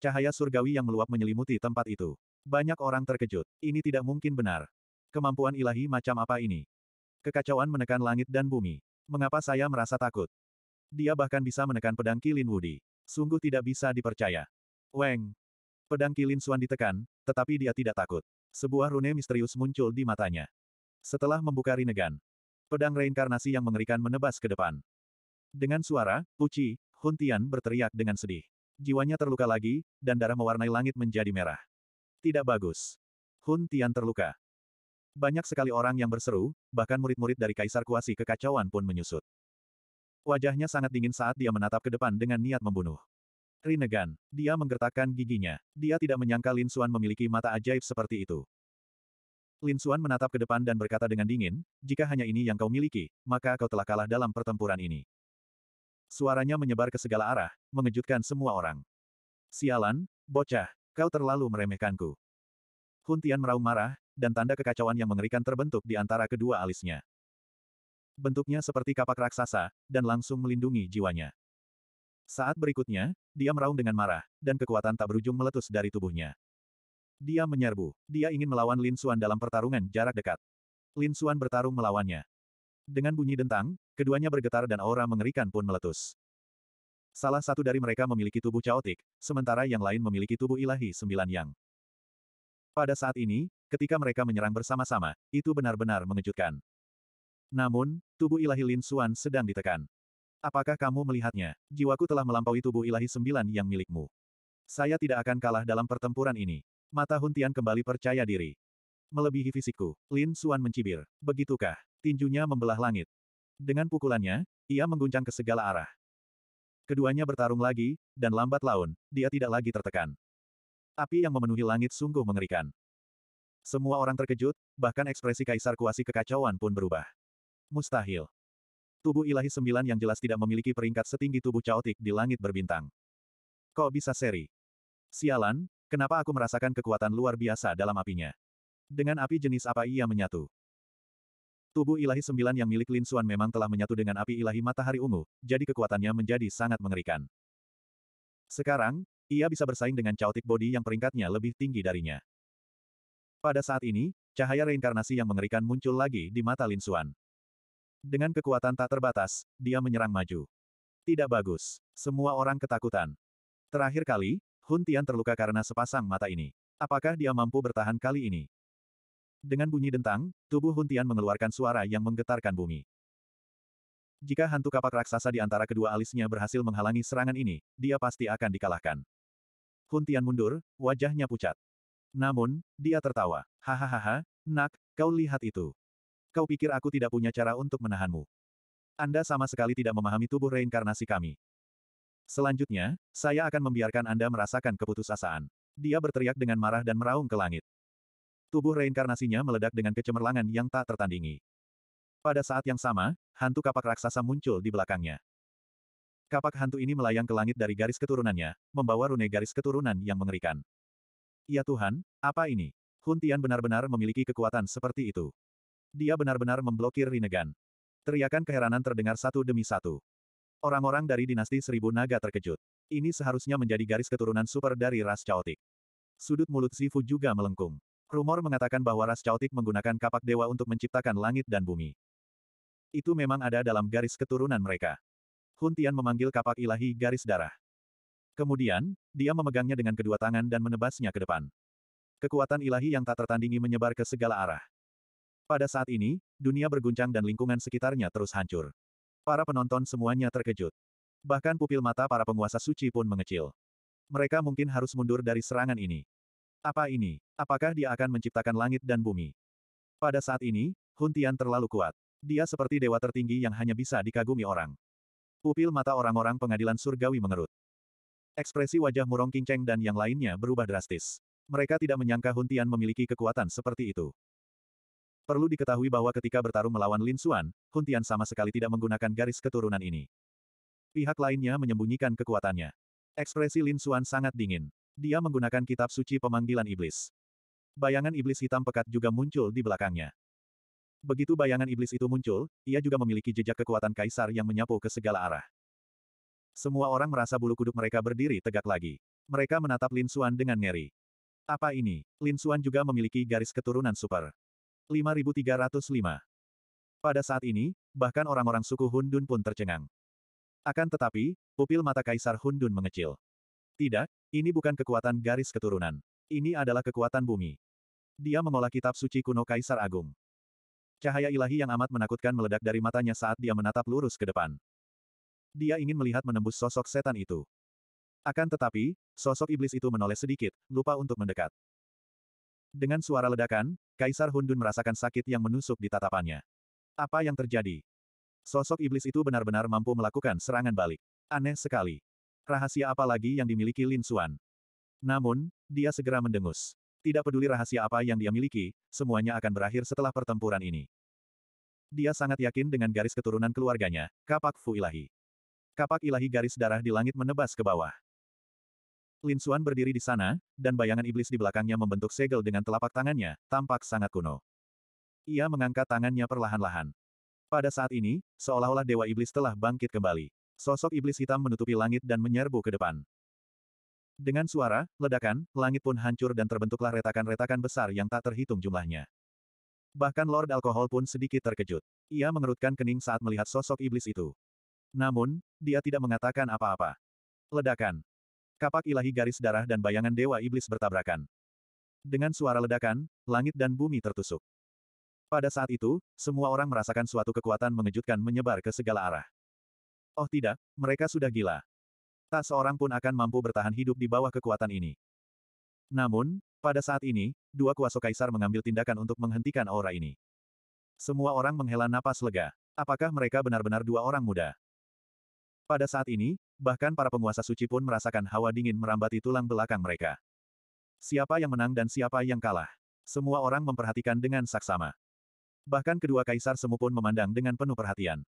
Cahaya surgawi yang meluap menyelimuti tempat itu. Banyak orang terkejut. Ini tidak mungkin benar. Kemampuan ilahi macam apa ini? Kekacauan menekan langit dan bumi. Mengapa saya merasa takut? Dia bahkan bisa menekan pedang Kilin Wudi. Sungguh tidak bisa dipercaya. Weng. Pedang Kilin Suan ditekan, tetapi dia tidak takut. Sebuah rune misterius muncul di matanya. Setelah membuka Rinnegan, pedang reinkarnasi yang mengerikan menebas ke depan. Dengan suara, Uci, Huntian berteriak dengan sedih. Jiwanya terluka lagi, dan darah mewarnai langit menjadi merah. Tidak bagus. Hun Tian terluka. Banyak sekali orang yang berseru, bahkan murid-murid dari Kaisar Kuasi kekacauan pun menyusut. Wajahnya sangat dingin saat dia menatap ke depan dengan niat membunuh. Rinegan, dia menggertakkan giginya. Dia tidak menyangka Lin Xuan memiliki mata ajaib seperti itu. Lin Xuan menatap ke depan dan berkata dengan dingin, jika hanya ini yang kau miliki, maka kau telah kalah dalam pertempuran ini. Suaranya menyebar ke segala arah, mengejutkan semua orang. Sialan, bocah, kau terlalu meremehkanku. Huntian meraung marah, dan tanda kekacauan yang mengerikan terbentuk di antara kedua alisnya. Bentuknya seperti kapak raksasa, dan langsung melindungi jiwanya. Saat berikutnya, dia meraung dengan marah, dan kekuatan tak berujung meletus dari tubuhnya. Dia menyerbu. Dia ingin melawan Lin Xuan dalam pertarungan jarak dekat. Lin Xuan bertarung melawannya. Dengan bunyi dentang, Keduanya bergetar dan aura mengerikan pun meletus. Salah satu dari mereka memiliki tubuh caotik, sementara yang lain memiliki tubuh ilahi sembilan yang. Pada saat ini, ketika mereka menyerang bersama-sama, itu benar-benar mengejutkan. Namun, tubuh ilahi Lin Suan sedang ditekan. Apakah kamu melihatnya? Jiwaku telah melampaui tubuh ilahi sembilan yang milikmu. Saya tidak akan kalah dalam pertempuran ini. Mata Huntian kembali percaya diri. Melebihi fisikku, Lin Suan mencibir. Begitukah? Tinjunya membelah langit. Dengan pukulannya, ia mengguncang ke segala arah. Keduanya bertarung lagi, dan lambat laun, dia tidak lagi tertekan. Api yang memenuhi langit sungguh mengerikan. Semua orang terkejut, bahkan ekspresi Kaisar Kuasi kekacauan pun berubah. Mustahil. Tubuh ilahi sembilan yang jelas tidak memiliki peringkat setinggi tubuh caotik di langit berbintang. Kok bisa seri? Sialan, kenapa aku merasakan kekuatan luar biasa dalam apinya? Dengan api jenis apa ia menyatu? Tubuh ilahi sembilan yang milik Lin Xuan memang telah menyatu dengan api ilahi matahari ungu, jadi kekuatannya menjadi sangat mengerikan. Sekarang, ia bisa bersaing dengan caotik Body yang peringkatnya lebih tinggi darinya. Pada saat ini, cahaya reinkarnasi yang mengerikan muncul lagi di mata Lin Xuan. Dengan kekuatan tak terbatas, dia menyerang maju. Tidak bagus. Semua orang ketakutan. Terakhir kali, Hun Tian terluka karena sepasang mata ini. Apakah dia mampu bertahan kali ini? Dengan bunyi dentang, tubuh Huntian mengeluarkan suara yang menggetarkan bumi. Jika hantu kapak raksasa di antara kedua alisnya berhasil menghalangi serangan ini, dia pasti akan dikalahkan. Huntian mundur, wajahnya pucat. Namun, dia tertawa. Hahaha, nak, kau lihat itu. Kau pikir aku tidak punya cara untuk menahanmu. Anda sama sekali tidak memahami tubuh reinkarnasi kami. Selanjutnya, saya akan membiarkan Anda merasakan keputusasaan. Dia berteriak dengan marah dan meraung ke langit. Tubuh reinkarnasinya meledak dengan kecemerlangan yang tak tertandingi. Pada saat yang sama, hantu kapak raksasa muncul di belakangnya. Kapak hantu ini melayang ke langit dari garis keturunannya, membawa rune garis keturunan yang mengerikan. Ya Tuhan, apa ini? Huntian benar-benar memiliki kekuatan seperti itu. Dia benar-benar memblokir Rinnegan. Teriakan keheranan terdengar satu demi satu. Orang-orang dari dinasti seribu naga terkejut. Ini seharusnya menjadi garis keturunan super dari ras caotik. Sudut mulut Sifu juga melengkung. Rumor mengatakan bahwa ras caotik menggunakan kapak dewa untuk menciptakan langit dan bumi. Itu memang ada dalam garis keturunan mereka. Huntian memanggil kapak ilahi garis darah. Kemudian, dia memegangnya dengan kedua tangan dan menebasnya ke depan. Kekuatan ilahi yang tak tertandingi menyebar ke segala arah. Pada saat ini, dunia berguncang dan lingkungan sekitarnya terus hancur. Para penonton semuanya terkejut. Bahkan pupil mata para penguasa suci pun mengecil. Mereka mungkin harus mundur dari serangan ini. Apa ini? Apakah dia akan menciptakan langit dan bumi? Pada saat ini, Huntian terlalu kuat. Dia seperti dewa tertinggi yang hanya bisa dikagumi orang. Pupil mata orang-orang pengadilan surgawi mengerut. Ekspresi wajah Murong kinceng dan yang lainnya berubah drastis. Mereka tidak menyangka Huntian memiliki kekuatan seperti itu. Perlu diketahui bahwa ketika bertarung melawan Lin Xuan, Huntian sama sekali tidak menggunakan garis keturunan ini. Pihak lainnya menyembunyikan kekuatannya. Ekspresi Lin Xuan sangat dingin. Dia menggunakan kitab suci pemanggilan iblis. Bayangan iblis hitam pekat juga muncul di belakangnya. Begitu bayangan iblis itu muncul, ia juga memiliki jejak kekuatan kaisar yang menyapu ke segala arah. Semua orang merasa bulu kuduk mereka berdiri tegak lagi. Mereka menatap Lin Suan dengan ngeri. Apa ini? Lin Suan juga memiliki garis keturunan super. 5305. Pada saat ini, bahkan orang-orang suku Hundun pun tercengang. Akan tetapi, pupil mata Kaisar Hundun mengecil. Tidak, ini bukan kekuatan garis keturunan. Ini adalah kekuatan bumi. Dia mengolah kitab suci kuno Kaisar Agung. Cahaya ilahi yang amat menakutkan meledak dari matanya saat dia menatap lurus ke depan. Dia ingin melihat menembus sosok setan itu. Akan tetapi, sosok iblis itu menoleh sedikit, lupa untuk mendekat. Dengan suara ledakan, Kaisar Hundun merasakan sakit yang menusuk di tatapannya. Apa yang terjadi? Sosok iblis itu benar-benar mampu melakukan serangan balik. Aneh sekali. Rahasia apa lagi yang dimiliki Lin Xuan? Namun, dia segera mendengus. Tidak peduli rahasia apa yang dia miliki, semuanya akan berakhir setelah pertempuran ini. Dia sangat yakin dengan garis keturunan keluarganya, kapak Fu Ilahi. Kapak ilahi garis darah di langit menebas ke bawah. Lin Xuan berdiri di sana, dan bayangan iblis di belakangnya membentuk segel dengan telapak tangannya, tampak sangat kuno. Ia mengangkat tangannya perlahan-lahan. Pada saat ini, seolah-olah Dewa Iblis telah bangkit kembali. Sosok iblis hitam menutupi langit dan menyerbu ke depan. Dengan suara, ledakan, langit pun hancur dan terbentuklah retakan-retakan besar yang tak terhitung jumlahnya. Bahkan Lord Alkohol pun sedikit terkejut. Ia mengerutkan kening saat melihat sosok iblis itu. Namun, dia tidak mengatakan apa-apa. Ledakan. Kapak ilahi garis darah dan bayangan dewa iblis bertabrakan. Dengan suara ledakan, langit dan bumi tertusuk. Pada saat itu, semua orang merasakan suatu kekuatan mengejutkan menyebar ke segala arah. Oh tidak, mereka sudah gila. Tak seorang pun akan mampu bertahan hidup di bawah kekuatan ini. Namun, pada saat ini, dua kuasa kaisar mengambil tindakan untuk menghentikan aura ini. Semua orang menghela napas lega. Apakah mereka benar-benar dua orang muda? Pada saat ini, bahkan para penguasa suci pun merasakan hawa dingin merambati tulang belakang mereka. Siapa yang menang dan siapa yang kalah? Semua orang memperhatikan dengan saksama. Bahkan kedua kaisar semu pun memandang dengan penuh perhatian.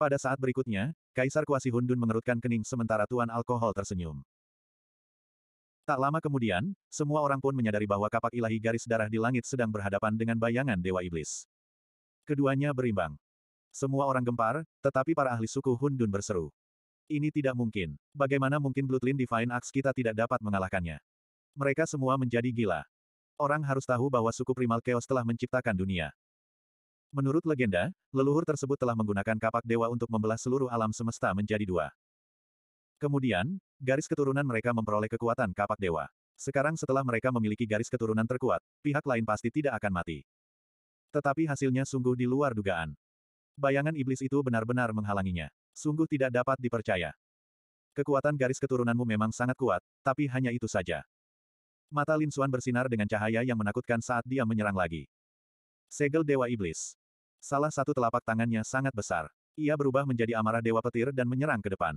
Pada saat berikutnya, Kaisar Kuasi Hundun mengerutkan kening sementara Tuan Alkohol tersenyum. Tak lama kemudian, semua orang pun menyadari bahwa kapak ilahi garis darah di langit sedang berhadapan dengan bayangan Dewa Iblis. Keduanya berimbang. Semua orang gempar, tetapi para ahli suku Hundun berseru. Ini tidak mungkin. Bagaimana mungkin Bloodline Divine Axe kita tidak dapat mengalahkannya? Mereka semua menjadi gila. Orang harus tahu bahwa suku Primal Chaos telah menciptakan dunia. Menurut legenda, leluhur tersebut telah menggunakan kapak dewa untuk membelah seluruh alam semesta menjadi dua. Kemudian, garis keturunan mereka memperoleh kekuatan kapak dewa. Sekarang setelah mereka memiliki garis keturunan terkuat, pihak lain pasti tidak akan mati. Tetapi hasilnya sungguh di luar dugaan. Bayangan iblis itu benar-benar menghalanginya. Sungguh tidak dapat dipercaya. Kekuatan garis keturunanmu memang sangat kuat, tapi hanya itu saja. Mata Lin Xuan bersinar dengan cahaya yang menakutkan saat dia menyerang lagi. Segel Dewa Iblis. Salah satu telapak tangannya sangat besar. Ia berubah menjadi amarah Dewa Petir dan menyerang ke depan.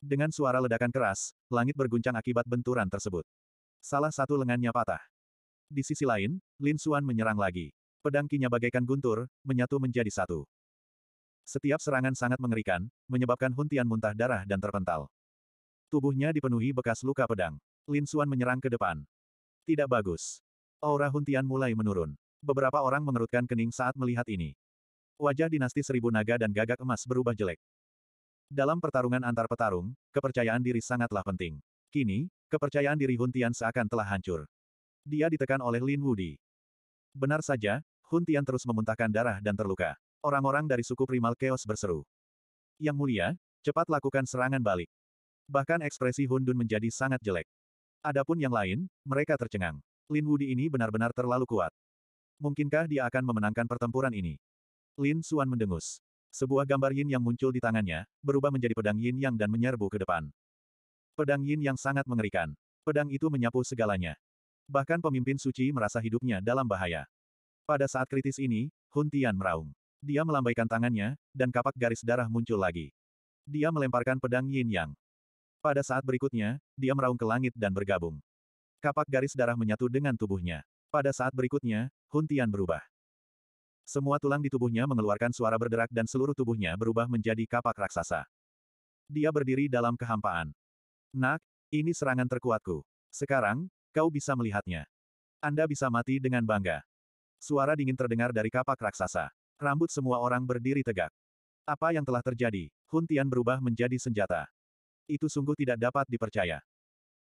Dengan suara ledakan keras, langit berguncang akibat benturan tersebut. Salah satu lengannya patah. Di sisi lain, Lin Xuan menyerang lagi. Pedang kinya bagaikan guntur, menyatu menjadi satu. Setiap serangan sangat mengerikan, menyebabkan Huntian muntah darah dan terpental. Tubuhnya dipenuhi bekas luka pedang. Lin Xuan menyerang ke depan. Tidak bagus. Aura Huntian mulai menurun. Beberapa orang mengerutkan kening saat melihat ini. Wajah dinasti seribu naga dan gagak emas berubah jelek. Dalam pertarungan antar petarung, kepercayaan diri sangatlah penting. Kini, kepercayaan diri Hun Tian seakan telah hancur. Dia ditekan oleh Lin Wudi. Benar saja, Hun Tian terus memuntahkan darah dan terluka. Orang-orang dari suku primal Chaos berseru. Yang mulia, cepat lakukan serangan balik. Bahkan ekspresi Hun Dun menjadi sangat jelek. Adapun yang lain, mereka tercengang. Lin Wudi ini benar-benar terlalu kuat. Mungkinkah dia akan memenangkan pertempuran ini? Lin Suan mendengus. Sebuah gambar yin yang muncul di tangannya, berubah menjadi pedang yin yang dan menyerbu ke depan. Pedang yin yang sangat mengerikan. Pedang itu menyapu segalanya. Bahkan pemimpin suci merasa hidupnya dalam bahaya. Pada saat kritis ini, Hun Tian meraung. Dia melambaikan tangannya, dan kapak garis darah muncul lagi. Dia melemparkan pedang yin yang. Pada saat berikutnya, dia meraung ke langit dan bergabung. Kapak garis darah menyatu dengan tubuhnya. Pada saat berikutnya, Huntian berubah. Semua tulang di tubuhnya mengeluarkan suara berderak dan seluruh tubuhnya berubah menjadi kapak raksasa. Dia berdiri dalam kehampaan. Nak, ini serangan terkuatku. Sekarang, kau bisa melihatnya. Anda bisa mati dengan bangga. Suara dingin terdengar dari kapak raksasa. Rambut semua orang berdiri tegak. Apa yang telah terjadi? Huntian berubah menjadi senjata. Itu sungguh tidak dapat dipercaya.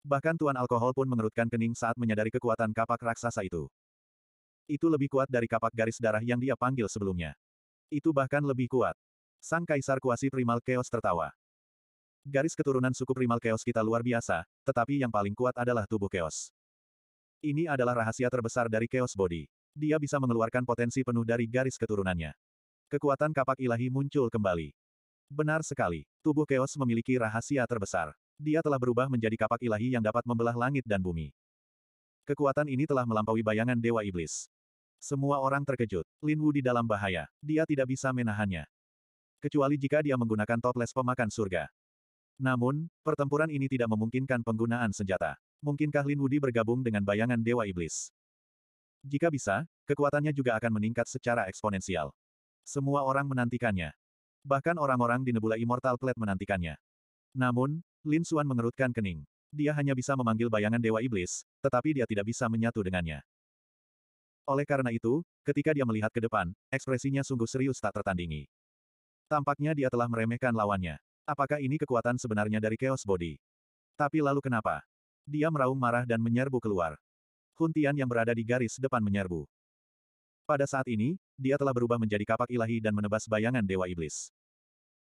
Bahkan Tuan Alkohol pun mengerutkan kening saat menyadari kekuatan kapak raksasa itu. Itu lebih kuat dari kapak garis darah yang dia panggil sebelumnya. Itu bahkan lebih kuat. Sang Kaisar Kuasi Primal Chaos tertawa. Garis keturunan suku Primal Chaos kita luar biasa, tetapi yang paling kuat adalah tubuh Chaos. Ini adalah rahasia terbesar dari Chaos Body. Dia bisa mengeluarkan potensi penuh dari garis keturunannya. Kekuatan kapak ilahi muncul kembali. Benar sekali, tubuh Chaos memiliki rahasia terbesar dia telah berubah menjadi kapak ilahi yang dapat membelah langit dan bumi. Kekuatan ini telah melampaui bayangan Dewa Iblis. Semua orang terkejut. Lin Wu di dalam bahaya. Dia tidak bisa menahannya. Kecuali jika dia menggunakan toples pemakan surga. Namun, pertempuran ini tidak memungkinkan penggunaan senjata. Mungkinkah Lin Wudi bergabung dengan bayangan Dewa Iblis? Jika bisa, kekuatannya juga akan meningkat secara eksponensial. Semua orang menantikannya. Bahkan orang-orang di Nebula Immortal Plate menantikannya. Namun, Lin Suan mengerutkan kening. Dia hanya bisa memanggil bayangan Dewa Iblis, tetapi dia tidak bisa menyatu dengannya. Oleh karena itu, ketika dia melihat ke depan, ekspresinya sungguh serius tak tertandingi. Tampaknya dia telah meremehkan lawannya. Apakah ini kekuatan sebenarnya dari Chaos Body? Tapi lalu kenapa? Dia meraung marah dan menyerbu keluar. Huntian yang berada di garis depan menyerbu. Pada saat ini, dia telah berubah menjadi kapak ilahi dan menebas bayangan Dewa Iblis.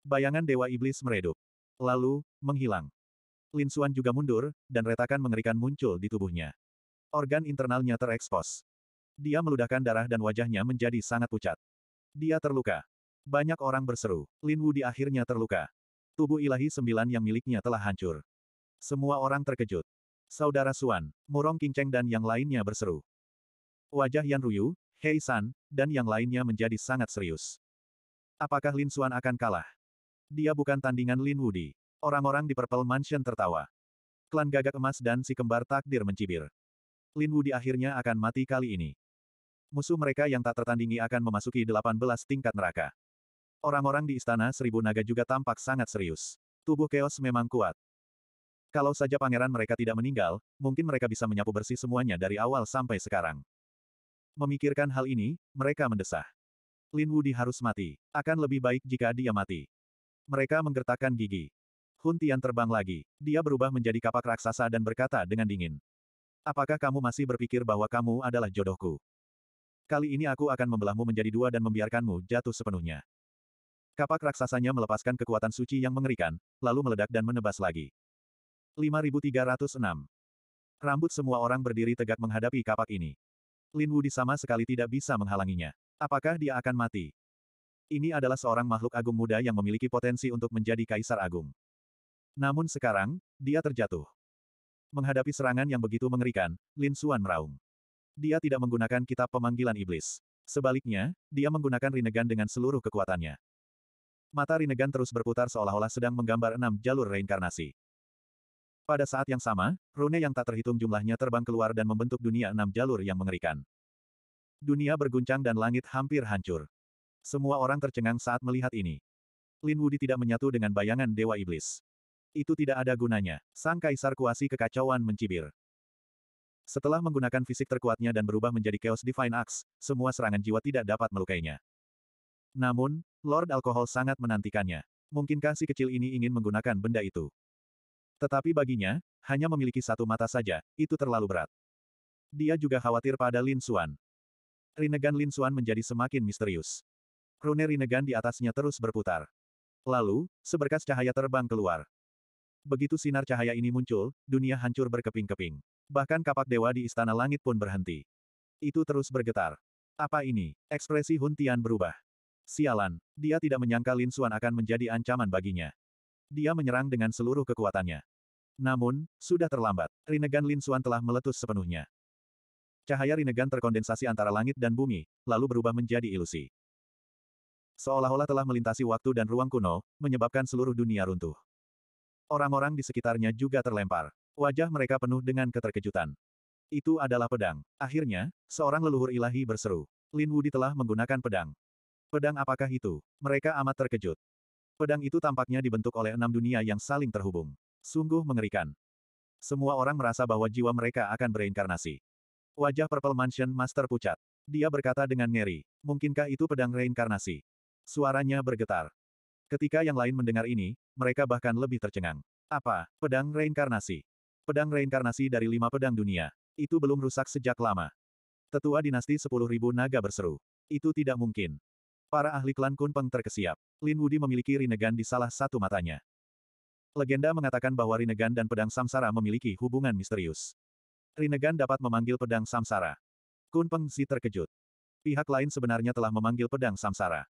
Bayangan Dewa Iblis meredup. Lalu, menghilang. Lin Xuan juga mundur, dan retakan mengerikan muncul di tubuhnya. Organ internalnya terekspos. Dia meludahkan darah dan wajahnya menjadi sangat pucat. Dia terluka. Banyak orang berseru, Lin Wu di akhirnya terluka. Tubuh ilahi sembilan yang miliknya telah hancur. Semua orang terkejut. Saudara Xuan, Murong Cheng dan yang lainnya berseru. Wajah Yan Ruyu, Hei San, dan yang lainnya menjadi sangat serius. Apakah Lin Xuan akan kalah? Dia bukan tandingan Lin Wudi. Orang-orang di Purple Mansion tertawa. Klan gagak emas dan si kembar takdir mencibir. Lin Wudi akhirnya akan mati kali ini. Musuh mereka yang tak tertandingi akan memasuki 18 tingkat neraka. Orang-orang di Istana Seribu Naga juga tampak sangat serius. Tubuh Chaos memang kuat. Kalau saja pangeran mereka tidak meninggal, mungkin mereka bisa menyapu bersih semuanya dari awal sampai sekarang. Memikirkan hal ini, mereka mendesah. Lin Wudi harus mati. Akan lebih baik jika dia mati. Mereka menggertakkan gigi. Hun Tian terbang lagi. Dia berubah menjadi kapak raksasa dan berkata dengan dingin. Apakah kamu masih berpikir bahwa kamu adalah jodohku? Kali ini aku akan membelahmu menjadi dua dan membiarkanmu jatuh sepenuhnya. Kapak raksasanya melepaskan kekuatan suci yang mengerikan, lalu meledak dan menebas lagi. 5306. Rambut semua orang berdiri tegak menghadapi kapak ini. Lin Wu di sama sekali tidak bisa menghalanginya. Apakah dia akan mati? Ini adalah seorang makhluk agung muda yang memiliki potensi untuk menjadi kaisar agung. Namun sekarang, dia terjatuh. Menghadapi serangan yang begitu mengerikan, Lin Xuan meraung. Dia tidak menggunakan kitab pemanggilan iblis. Sebaliknya, dia menggunakan Rinnegan dengan seluruh kekuatannya. Mata Rinnegan terus berputar seolah-olah sedang menggambar enam jalur reinkarnasi. Pada saat yang sama, rune yang tak terhitung jumlahnya terbang keluar dan membentuk dunia enam jalur yang mengerikan. Dunia berguncang dan langit hampir hancur. Semua orang tercengang saat melihat ini. Lin Wudi tidak menyatu dengan bayangan Dewa Iblis. Itu tidak ada gunanya. Sang Kaisar Kuasi kekacauan mencibir. Setelah menggunakan fisik terkuatnya dan berubah menjadi Chaos Divine Axe, semua serangan jiwa tidak dapat melukainya. Namun, Lord Alkohol sangat menantikannya. Mungkinkah si kecil ini ingin menggunakan benda itu? Tetapi baginya, hanya memiliki satu mata saja, itu terlalu berat. Dia juga khawatir pada Lin Xuan. Rinnegan Lin Xuan menjadi semakin misterius. Rune Rinnegan di atasnya terus berputar. Lalu, seberkas cahaya terbang keluar. Begitu sinar cahaya ini muncul, dunia hancur berkeping-keping. Bahkan kapak dewa di istana langit pun berhenti. Itu terus bergetar. Apa ini? Ekspresi Hun Tian berubah. Sialan, dia tidak menyangka Lin Xuan akan menjadi ancaman baginya. Dia menyerang dengan seluruh kekuatannya. Namun, sudah terlambat. Rinnegan Lin Xuan telah meletus sepenuhnya. Cahaya Rinnegan terkondensasi antara langit dan bumi, lalu berubah menjadi ilusi. Seolah-olah telah melintasi waktu dan ruang kuno, menyebabkan seluruh dunia runtuh. Orang-orang di sekitarnya juga terlempar. Wajah mereka penuh dengan keterkejutan. Itu adalah pedang. Akhirnya, seorang leluhur ilahi berseru. Lin Wudi telah menggunakan pedang. Pedang apakah itu? Mereka amat terkejut. Pedang itu tampaknya dibentuk oleh enam dunia yang saling terhubung. Sungguh mengerikan. Semua orang merasa bahwa jiwa mereka akan bereinkarnasi. Wajah Purple Mansion Master pucat. Dia berkata dengan ngeri, mungkinkah itu pedang reinkarnasi? Suaranya bergetar. Ketika yang lain mendengar ini, mereka bahkan lebih tercengang. Apa? Pedang reinkarnasi. Pedang reinkarnasi dari lima pedang dunia. Itu belum rusak sejak lama. Tetua dinasti sepuluh ribu naga berseru. Itu tidak mungkin. Para ahli klan kunpeng terkesiap. Lin Wudi memiliki Rinnegan di salah satu matanya. Legenda mengatakan bahwa Rinnegan dan pedang Samsara memiliki hubungan misterius. Rinnegan dapat memanggil pedang Samsara. Kunpeng Si terkejut. Pihak lain sebenarnya telah memanggil pedang Samsara.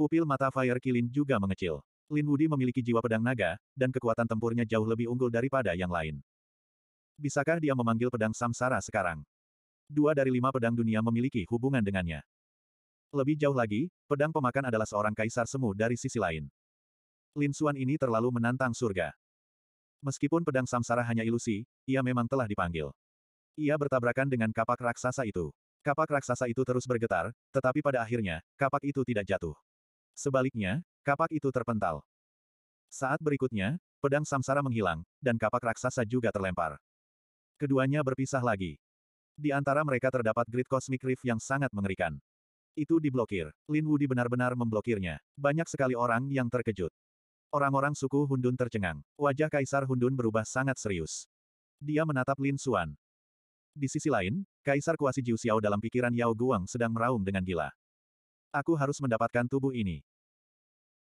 Pupil mata Fire Kilin juga mengecil. Lin Wudi memiliki jiwa pedang naga, dan kekuatan tempurnya jauh lebih unggul daripada yang lain. Bisakah dia memanggil pedang samsara sekarang? Dua dari lima pedang dunia memiliki hubungan dengannya. Lebih jauh lagi, pedang pemakan adalah seorang kaisar semu dari sisi lain. Lin Suan ini terlalu menantang surga. Meskipun pedang samsara hanya ilusi, ia memang telah dipanggil. Ia bertabrakan dengan kapak raksasa itu. Kapak raksasa itu terus bergetar, tetapi pada akhirnya, kapak itu tidak jatuh. Sebaliknya, kapak itu terpental. Saat berikutnya, pedang samsara menghilang, dan kapak raksasa juga terlempar. Keduanya berpisah lagi. Di antara mereka terdapat grid cosmic rift yang sangat mengerikan. Itu diblokir. Lin Wudi benar-benar memblokirnya. Banyak sekali orang yang terkejut. Orang-orang suku Hundun tercengang. Wajah Kaisar Hundun berubah sangat serius. Dia menatap Lin Xuan. Di sisi lain, Kaisar Kuasi Jiu Xiao dalam pikiran Yao Guang sedang meraung dengan gila. Aku harus mendapatkan tubuh ini.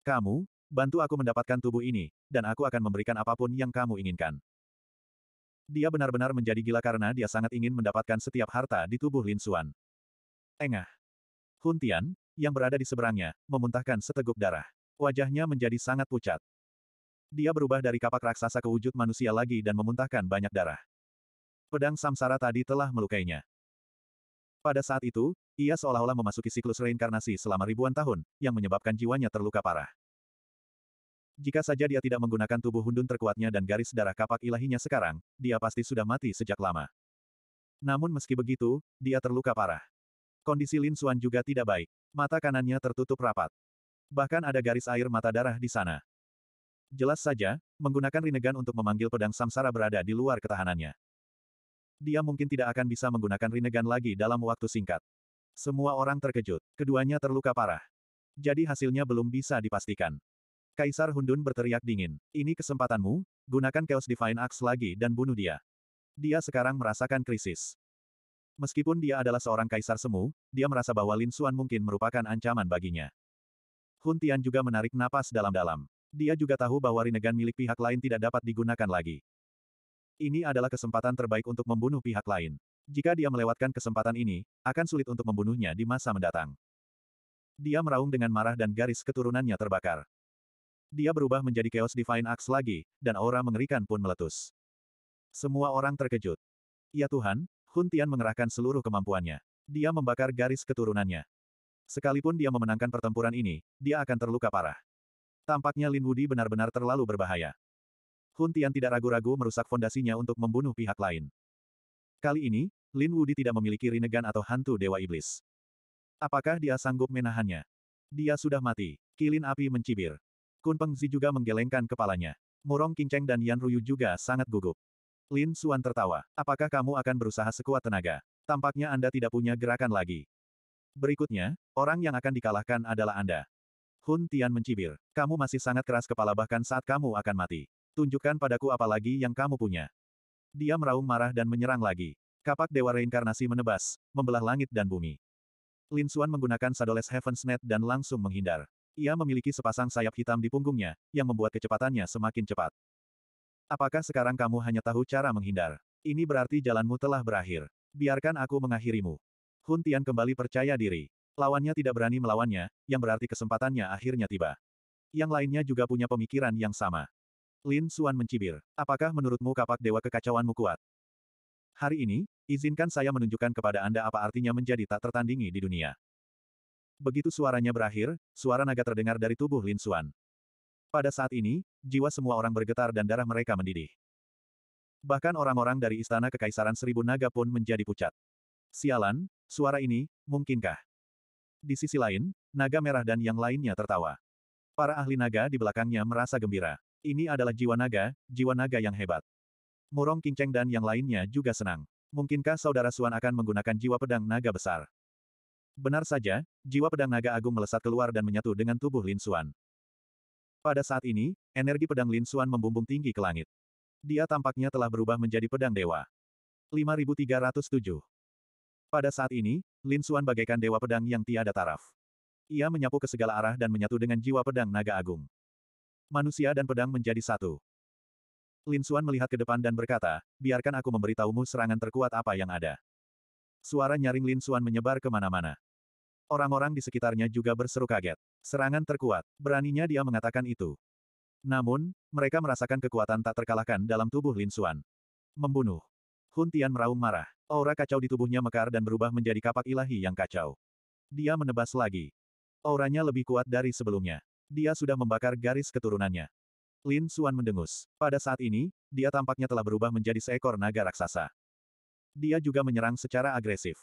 Kamu, bantu aku mendapatkan tubuh ini, dan aku akan memberikan apapun yang kamu inginkan. Dia benar-benar menjadi gila karena dia sangat ingin mendapatkan setiap harta di tubuh Lin Xuan. Engah. Huntian, yang berada di seberangnya, memuntahkan seteguk darah. Wajahnya menjadi sangat pucat. Dia berubah dari kapak raksasa ke wujud manusia lagi dan memuntahkan banyak darah. Pedang samsara tadi telah melukainya. Pada saat itu, ia seolah-olah memasuki siklus reinkarnasi selama ribuan tahun, yang menyebabkan jiwanya terluka parah. Jika saja dia tidak menggunakan tubuh hundun terkuatnya dan garis darah kapak ilahinya sekarang, dia pasti sudah mati sejak lama. Namun meski begitu, dia terluka parah. Kondisi Lin Suan juga tidak baik. Mata kanannya tertutup rapat. Bahkan ada garis air mata darah di sana. Jelas saja, menggunakan rinegan untuk memanggil pedang samsara berada di luar ketahanannya dia mungkin tidak akan bisa menggunakan Rinnegan lagi dalam waktu singkat. Semua orang terkejut, keduanya terluka parah. Jadi hasilnya belum bisa dipastikan. Kaisar Hundun berteriak dingin, ini kesempatanmu, gunakan Chaos Divine Axe lagi dan bunuh dia. Dia sekarang merasakan krisis. Meskipun dia adalah seorang kaisar semu, dia merasa bahwa Lin Xuan mungkin merupakan ancaman baginya. Hun Tian juga menarik napas dalam-dalam. Dia juga tahu bahwa Rinnegan milik pihak lain tidak dapat digunakan lagi. Ini adalah kesempatan terbaik untuk membunuh pihak lain. Jika dia melewatkan kesempatan ini, akan sulit untuk membunuhnya di masa mendatang. Dia meraung dengan marah dan garis keturunannya terbakar. Dia berubah menjadi Chaos Divine Axe lagi, dan aura mengerikan pun meletus. Semua orang terkejut. Ya Tuhan, Hun Tian mengerahkan seluruh kemampuannya. Dia membakar garis keturunannya. Sekalipun dia memenangkan pertempuran ini, dia akan terluka parah. Tampaknya Lin Wudi benar-benar terlalu berbahaya. Hun Tian tidak ragu-ragu merusak fondasinya untuk membunuh pihak lain. Kali ini, Lin Wudi tidak memiliki Rinnegan atau hantu Dewa Iblis. Apakah dia sanggup menahannya? Dia sudah mati. Kilin api mencibir. Kun Pengzi juga menggelengkan kepalanya. Murong Kinceng dan Yan Ruyu juga sangat gugup. Lin Suan tertawa. Apakah kamu akan berusaha sekuat tenaga? Tampaknya Anda tidak punya gerakan lagi. Berikutnya, orang yang akan dikalahkan adalah Anda. Hun Tian mencibir. Kamu masih sangat keras kepala bahkan saat kamu akan mati. Tunjukkan padaku apa lagi yang kamu punya. Dia meraung marah dan menyerang lagi. Kapak Dewa Reinkarnasi menebas, membelah langit dan bumi. Lin Xuan menggunakan Sadoles Heaven's Net dan langsung menghindar. Ia memiliki sepasang sayap hitam di punggungnya, yang membuat kecepatannya semakin cepat. Apakah sekarang kamu hanya tahu cara menghindar? Ini berarti jalanmu telah berakhir. Biarkan aku mengakhirimu. Hun Tian kembali percaya diri. Lawannya tidak berani melawannya, yang berarti kesempatannya akhirnya tiba. Yang lainnya juga punya pemikiran yang sama. Lin Suan mencibir. Apakah menurutmu kapak dewa kekacauanmu kuat? Hari ini, izinkan saya menunjukkan kepada Anda apa artinya menjadi tak tertandingi di dunia. Begitu suaranya berakhir, suara naga terdengar dari tubuh Lin Suan. Pada saat ini, jiwa semua orang bergetar dan darah mereka mendidih. Bahkan orang-orang dari Istana Kekaisaran Seribu Naga pun menjadi pucat. Sialan, suara ini, mungkinkah? Di sisi lain, naga merah dan yang lainnya tertawa. Para ahli naga di belakangnya merasa gembira. Ini adalah jiwa naga, jiwa naga yang hebat. Murong Kinceng dan yang lainnya juga senang. Mungkinkah saudara Suan akan menggunakan jiwa pedang naga besar? Benar saja, jiwa pedang naga agung melesat keluar dan menyatu dengan tubuh Lin Suan. Pada saat ini, energi pedang Lin Suan membumbung tinggi ke langit. Dia tampaknya telah berubah menjadi pedang dewa. 5307 Pada saat ini, Lin Suan bagaikan dewa pedang yang tiada taraf. Ia menyapu ke segala arah dan menyatu dengan jiwa pedang naga agung. Manusia dan pedang menjadi satu. Lin Xuan melihat ke depan dan berkata, biarkan aku memberitahumu serangan terkuat apa yang ada. Suara nyaring Lin Xuan menyebar kemana-mana. Orang-orang di sekitarnya juga berseru kaget. Serangan terkuat, beraninya dia mengatakan itu. Namun, mereka merasakan kekuatan tak terkalahkan dalam tubuh Lin Xuan. Membunuh. Hun Tian meraung marah. Aura kacau di tubuhnya mekar dan berubah menjadi kapak ilahi yang kacau. Dia menebas lagi. Auranya lebih kuat dari sebelumnya. Dia sudah membakar garis keturunannya. Lin Suan mendengus. Pada saat ini, dia tampaknya telah berubah menjadi seekor naga raksasa. Dia juga menyerang secara agresif.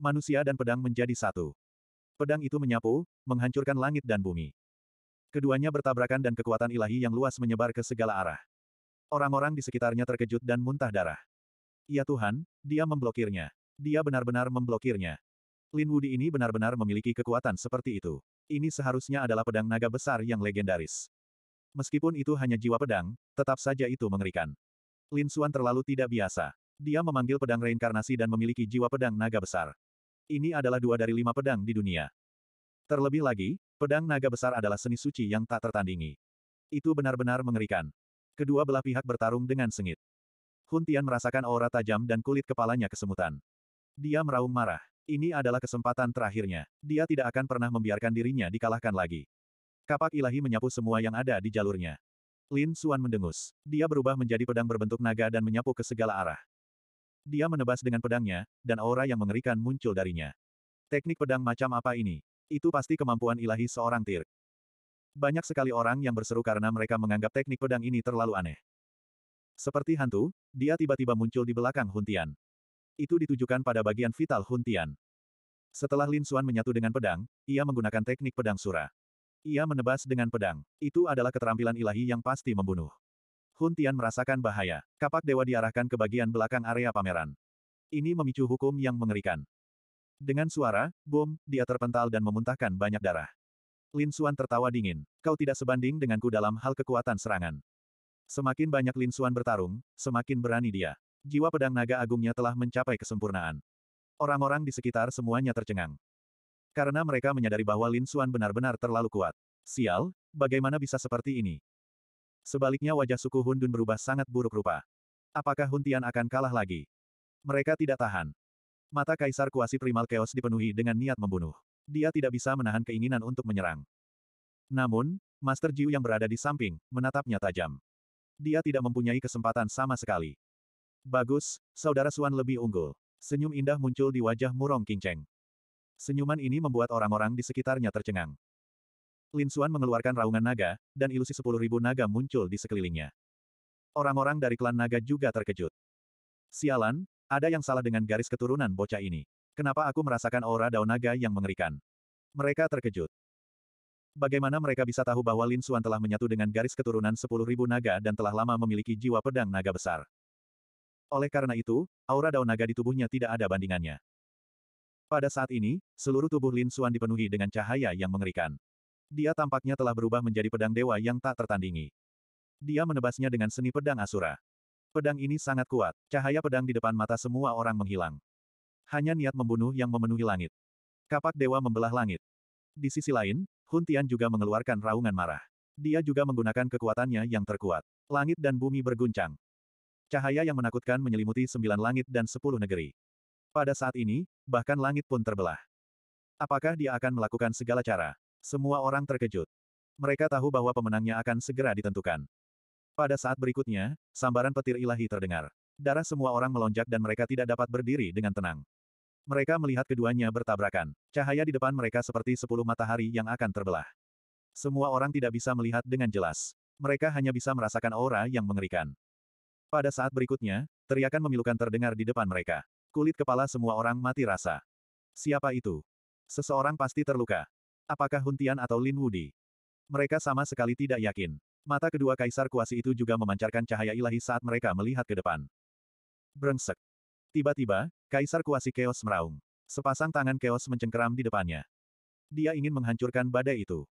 Manusia dan pedang menjadi satu. Pedang itu menyapu, menghancurkan langit dan bumi. Keduanya bertabrakan dan kekuatan ilahi yang luas menyebar ke segala arah. Orang-orang di sekitarnya terkejut dan muntah darah. Ya Tuhan, dia memblokirnya. Dia benar-benar memblokirnya. Lin Wudi ini benar-benar memiliki kekuatan seperti itu. Ini seharusnya adalah pedang naga besar yang legendaris. Meskipun itu hanya jiwa pedang, tetap saja itu mengerikan. Lin Suan terlalu tidak biasa. Dia memanggil pedang reinkarnasi dan memiliki jiwa pedang naga besar. Ini adalah dua dari lima pedang di dunia. Terlebih lagi, pedang naga besar adalah seni suci yang tak tertandingi. Itu benar-benar mengerikan. Kedua belah pihak bertarung dengan sengit. Huntian merasakan aura tajam dan kulit kepalanya kesemutan. Dia meraung marah. Ini adalah kesempatan terakhirnya. Dia tidak akan pernah membiarkan dirinya dikalahkan lagi. Kapak ilahi menyapu semua yang ada di jalurnya. Lin Suan mendengus. Dia berubah menjadi pedang berbentuk naga dan menyapu ke segala arah. Dia menebas dengan pedangnya, dan aura yang mengerikan muncul darinya. Teknik pedang macam apa ini? Itu pasti kemampuan ilahi seorang tir. Banyak sekali orang yang berseru karena mereka menganggap teknik pedang ini terlalu aneh. Seperti hantu, dia tiba-tiba muncul di belakang Huntian. Itu ditujukan pada bagian vital Hun Tian. Setelah Lin Xuan menyatu dengan pedang, ia menggunakan teknik pedang sura. Ia menebas dengan pedang. Itu adalah keterampilan ilahi yang pasti membunuh. Hun Tian merasakan bahaya. Kapak dewa diarahkan ke bagian belakang area pameran. Ini memicu hukum yang mengerikan. Dengan suara, bom, dia terpental dan memuntahkan banyak darah. Lin Xuan tertawa dingin. Kau tidak sebanding denganku dalam hal kekuatan serangan. Semakin banyak Lin Xuan bertarung, semakin berani dia jiwa pedang naga agungnya telah mencapai kesempurnaan. Orang-orang di sekitar semuanya tercengang. Karena mereka menyadari bahwa Lin Xuan benar-benar terlalu kuat. Sial, bagaimana bisa seperti ini? Sebaliknya wajah suku Hun Dun berubah sangat buruk rupa. Apakah Hun Tian akan kalah lagi? Mereka tidak tahan. Mata Kaisar Kuasi Primal Chaos dipenuhi dengan niat membunuh. Dia tidak bisa menahan keinginan untuk menyerang. Namun, Master Jiu yang berada di samping, menatapnya tajam. Dia tidak mempunyai kesempatan sama sekali. Bagus, saudara Suan lebih unggul. Senyum indah muncul di wajah Murong Kingceng. Senyuman ini membuat orang-orang di sekitarnya tercengang. Lin Suan mengeluarkan raungan naga, dan ilusi sepuluh ribu naga muncul di sekelilingnya. Orang-orang dari klan naga juga terkejut. Sialan, ada yang salah dengan garis keturunan bocah ini. Kenapa aku merasakan aura daun naga yang mengerikan? Mereka terkejut. Bagaimana mereka bisa tahu bahwa Lin Suan telah menyatu dengan garis keturunan sepuluh ribu naga dan telah lama memiliki jiwa pedang naga besar? Oleh karena itu, aura daun naga di tubuhnya tidak ada bandingannya. Pada saat ini, seluruh tubuh Lin Xuan dipenuhi dengan cahaya yang mengerikan. Dia tampaknya telah berubah menjadi pedang dewa yang tak tertandingi. Dia menebasnya dengan seni pedang Asura. Pedang ini sangat kuat, cahaya pedang di depan mata semua orang menghilang. Hanya niat membunuh yang memenuhi langit. Kapak dewa membelah langit. Di sisi lain, Hun Tian juga mengeluarkan raungan marah. Dia juga menggunakan kekuatannya yang terkuat. Langit dan bumi berguncang. Cahaya yang menakutkan menyelimuti sembilan langit dan sepuluh negeri. Pada saat ini, bahkan langit pun terbelah. Apakah dia akan melakukan segala cara? Semua orang terkejut. Mereka tahu bahwa pemenangnya akan segera ditentukan. Pada saat berikutnya, sambaran petir ilahi terdengar. Darah semua orang melonjak dan mereka tidak dapat berdiri dengan tenang. Mereka melihat keduanya bertabrakan. Cahaya di depan mereka seperti sepuluh matahari yang akan terbelah. Semua orang tidak bisa melihat dengan jelas. Mereka hanya bisa merasakan aura yang mengerikan. Pada saat berikutnya, teriakan memilukan terdengar di depan mereka. Kulit kepala semua orang mati rasa. Siapa itu? Seseorang pasti terluka. Apakah Huntian atau Lin Wudi? Mereka sama sekali tidak yakin. Mata kedua kaisar kuasi itu juga memancarkan cahaya ilahi saat mereka melihat ke depan. Brengsek. Tiba-tiba, kaisar kuasi keos meraung. Sepasang tangan keos mencengkeram di depannya. Dia ingin menghancurkan badai itu.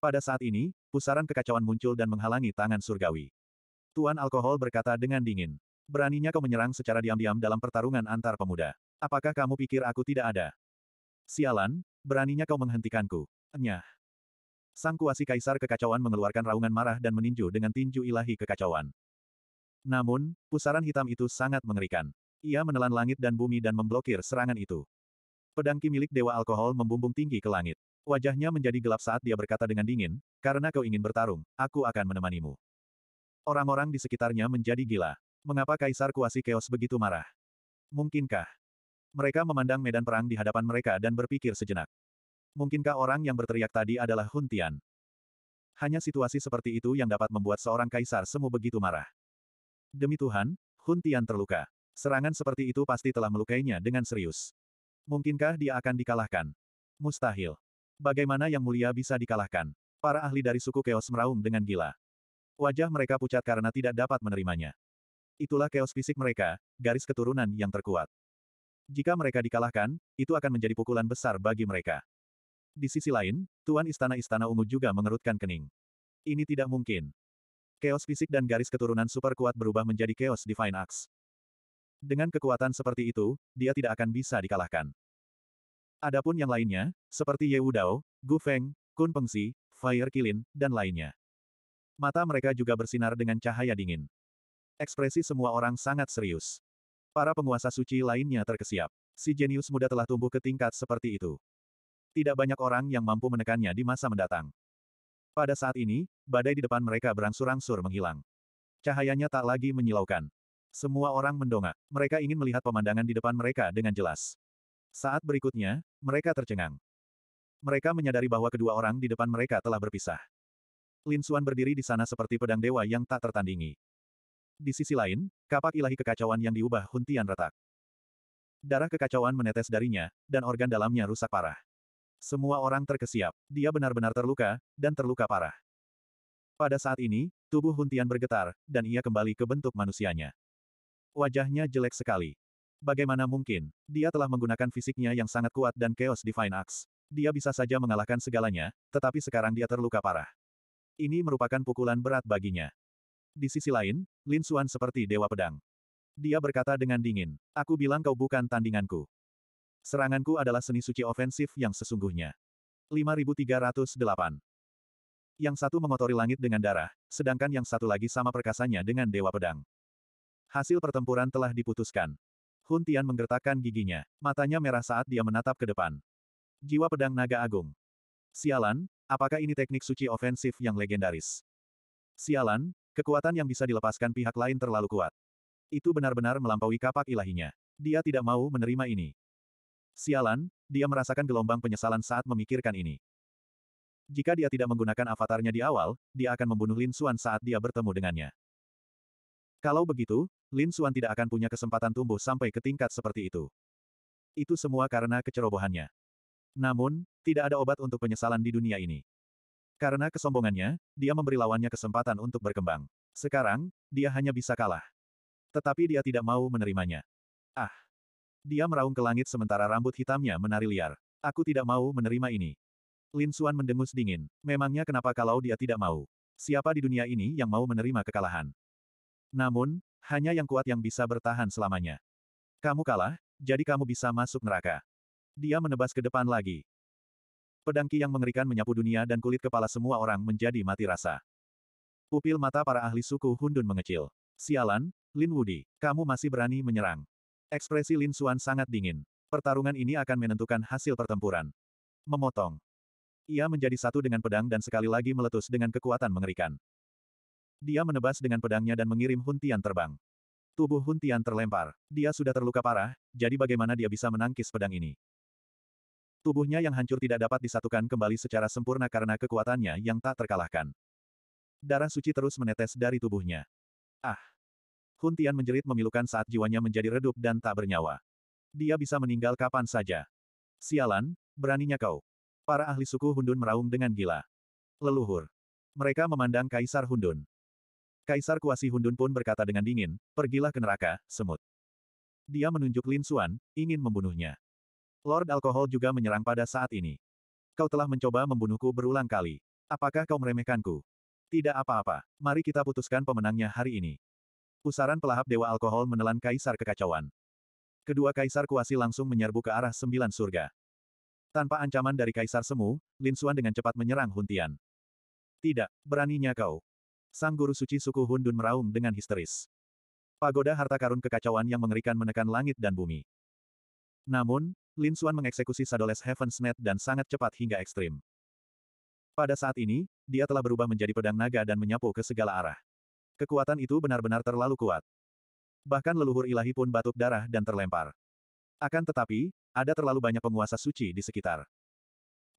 Pada saat ini, pusaran kekacauan muncul dan menghalangi tangan surgawi. Tuan Alkohol berkata dengan dingin. Beraninya kau menyerang secara diam-diam dalam pertarungan antar pemuda. Apakah kamu pikir aku tidak ada? Sialan, beraninya kau menghentikanku. "Enyah." Sang kuasi kaisar kekacauan mengeluarkan raungan marah dan meninju dengan tinju ilahi kekacauan. Namun, pusaran hitam itu sangat mengerikan. Ia menelan langit dan bumi dan memblokir serangan itu. Pedang milik Dewa Alkohol membumbung tinggi ke langit. Wajahnya menjadi gelap saat dia berkata dengan dingin, karena kau ingin bertarung, aku akan menemanimu. Orang-orang di sekitarnya menjadi gila. Mengapa Kaisar Kuasi Keos begitu marah? Mungkinkah? Mereka memandang medan perang di hadapan mereka dan berpikir sejenak. Mungkinkah orang yang berteriak tadi adalah Hun Tian? Hanya situasi seperti itu yang dapat membuat seorang kaisar semu begitu marah. Demi Tuhan, Hun Tian terluka. Serangan seperti itu pasti telah melukainya dengan serius. Mungkinkah dia akan dikalahkan? Mustahil. Bagaimana Yang Mulia bisa dikalahkan? Para ahli dari suku Keos meraung dengan gila. Wajah mereka pucat karena tidak dapat menerimanya. Itulah chaos fisik mereka, garis keturunan yang terkuat. Jika mereka dikalahkan, itu akan menjadi pukulan besar bagi mereka. Di sisi lain, Tuan Istana-Istana Ungu juga mengerutkan kening. Ini tidak mungkin. Chaos fisik dan garis keturunan super kuat berubah menjadi chaos Divine Axe. Dengan kekuatan seperti itu, dia tidak akan bisa dikalahkan. Adapun yang lainnya, seperti Ye Wudao, Gu Feng, Kun Pengsi, Fire Kilin, dan lainnya. Mata mereka juga bersinar dengan cahaya dingin. Ekspresi semua orang sangat serius. Para penguasa suci lainnya terkesiap. Si jenius muda telah tumbuh ke tingkat seperti itu. Tidak banyak orang yang mampu menekannya di masa mendatang. Pada saat ini, badai di depan mereka berangsur-angsur menghilang. Cahayanya tak lagi menyilaukan. Semua orang mendongak. Mereka ingin melihat pemandangan di depan mereka dengan jelas. Saat berikutnya, mereka tercengang. Mereka menyadari bahwa kedua orang di depan mereka telah berpisah. Lin Suan berdiri di sana seperti pedang dewa yang tak tertandingi. Di sisi lain, kapak ilahi kekacauan yang diubah Huntian retak. Darah kekacauan menetes darinya, dan organ dalamnya rusak parah. Semua orang terkesiap, dia benar-benar terluka, dan terluka parah. Pada saat ini, tubuh Huntian bergetar, dan ia kembali ke bentuk manusianya. Wajahnya jelek sekali. Bagaimana mungkin, dia telah menggunakan fisiknya yang sangat kuat dan Chaos Divine Axe. Dia bisa saja mengalahkan segalanya, tetapi sekarang dia terluka parah. Ini merupakan pukulan berat baginya. Di sisi lain, Lin Xuan seperti dewa pedang. Dia berkata dengan dingin, aku bilang kau bukan tandinganku. Seranganku adalah seni suci ofensif yang sesungguhnya. 5308 Yang satu mengotori langit dengan darah, sedangkan yang satu lagi sama perkasanya dengan dewa pedang. Hasil pertempuran telah diputuskan. Hun Tian menggertakkan giginya, matanya merah saat dia menatap ke depan. Jiwa pedang naga agung. Sialan, Apakah ini teknik suci ofensif yang legendaris? Sialan, kekuatan yang bisa dilepaskan pihak lain terlalu kuat. Itu benar-benar melampaui kapak ilahinya. Dia tidak mau menerima ini. Sialan, dia merasakan gelombang penyesalan saat memikirkan ini. Jika dia tidak menggunakan avatarnya di awal, dia akan membunuh Lin Xuan saat dia bertemu dengannya. Kalau begitu, Lin Xuan tidak akan punya kesempatan tumbuh sampai ke tingkat seperti itu. Itu semua karena kecerobohannya. Namun, tidak ada obat untuk penyesalan di dunia ini. Karena kesombongannya, dia memberi lawannya kesempatan untuk berkembang. Sekarang, dia hanya bisa kalah. Tetapi dia tidak mau menerimanya. Ah! Dia meraung ke langit sementara rambut hitamnya menari liar. Aku tidak mau menerima ini. Lin Suan mendengus dingin. Memangnya kenapa kalau dia tidak mau? Siapa di dunia ini yang mau menerima kekalahan? Namun, hanya yang kuat yang bisa bertahan selamanya. Kamu kalah, jadi kamu bisa masuk neraka. Dia menebas ke depan lagi. Pedangki yang mengerikan menyapu dunia dan kulit kepala semua orang menjadi mati rasa. Pupil mata para ahli suku Hundun mengecil. Sialan, Lin Wudi, kamu masih berani menyerang. Ekspresi Lin Suan sangat dingin. Pertarungan ini akan menentukan hasil pertempuran. Memotong. Ia menjadi satu dengan pedang dan sekali lagi meletus dengan kekuatan mengerikan. Dia menebas dengan pedangnya dan mengirim Huntian terbang. Tubuh Huntian terlempar. Dia sudah terluka parah, jadi bagaimana dia bisa menangkis pedang ini? Tubuhnya yang hancur tidak dapat disatukan kembali secara sempurna karena kekuatannya yang tak terkalahkan. Darah suci terus menetes dari tubuhnya. Ah! Hun Tian menjerit memilukan saat jiwanya menjadi redup dan tak bernyawa. Dia bisa meninggal kapan saja. Sialan, beraninya kau. Para ahli suku Hundun meraung dengan gila. Leluhur. Mereka memandang Kaisar Hundun. Kaisar Kuasi Hundun pun berkata dengan dingin, pergilah ke neraka, semut. Dia menunjuk Lin Suan, ingin membunuhnya. Lord Alkohol juga menyerang pada saat ini. Kau telah mencoba membunuhku berulang kali. Apakah kau meremehkanku? Tidak apa-apa. Mari kita putuskan pemenangnya hari ini. Pusaran pelahap Dewa Alkohol menelan kaisar kekacauan. Kedua kaisar kuasi langsung menyerbu ke arah sembilan surga. Tanpa ancaman dari kaisar semu, Lin Xuan dengan cepat menyerang Huntian. Tidak, beraninya kau. Sang guru suci suku Hundun meraung dengan histeris. Pagoda harta karun kekacauan yang mengerikan menekan langit dan bumi. Namun, Lin Xuan mengeksekusi Sadoles Heaven's Net dan sangat cepat hingga ekstrim. Pada saat ini, dia telah berubah menjadi pedang naga dan menyapu ke segala arah. Kekuatan itu benar-benar terlalu kuat. Bahkan leluhur ilahi pun batuk darah dan terlempar. Akan tetapi, ada terlalu banyak penguasa suci di sekitar.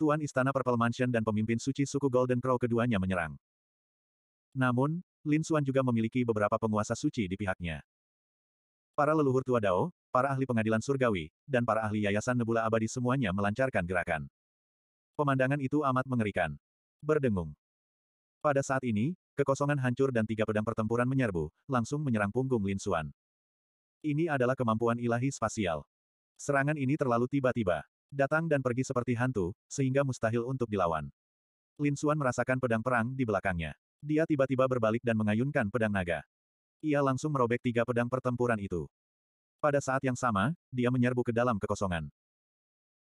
Tuan Istana Purple Mansion dan pemimpin suci suku Golden Crow keduanya menyerang. Namun, Lin Xuan juga memiliki beberapa penguasa suci di pihaknya. Para leluhur tua Dao, para ahli pengadilan surgawi, dan para ahli yayasan nebula abadi semuanya melancarkan gerakan. Pemandangan itu amat mengerikan. Berdengung. Pada saat ini, kekosongan hancur dan tiga pedang pertempuran menyerbu, langsung menyerang punggung Lin Xuan. Ini adalah kemampuan ilahi spasial. Serangan ini terlalu tiba-tiba. Datang dan pergi seperti hantu, sehingga mustahil untuk dilawan. Lin Xuan merasakan pedang perang di belakangnya. Dia tiba-tiba berbalik dan mengayunkan pedang naga. Ia langsung merobek tiga pedang pertempuran itu. Pada saat yang sama, dia menyerbu ke dalam kekosongan.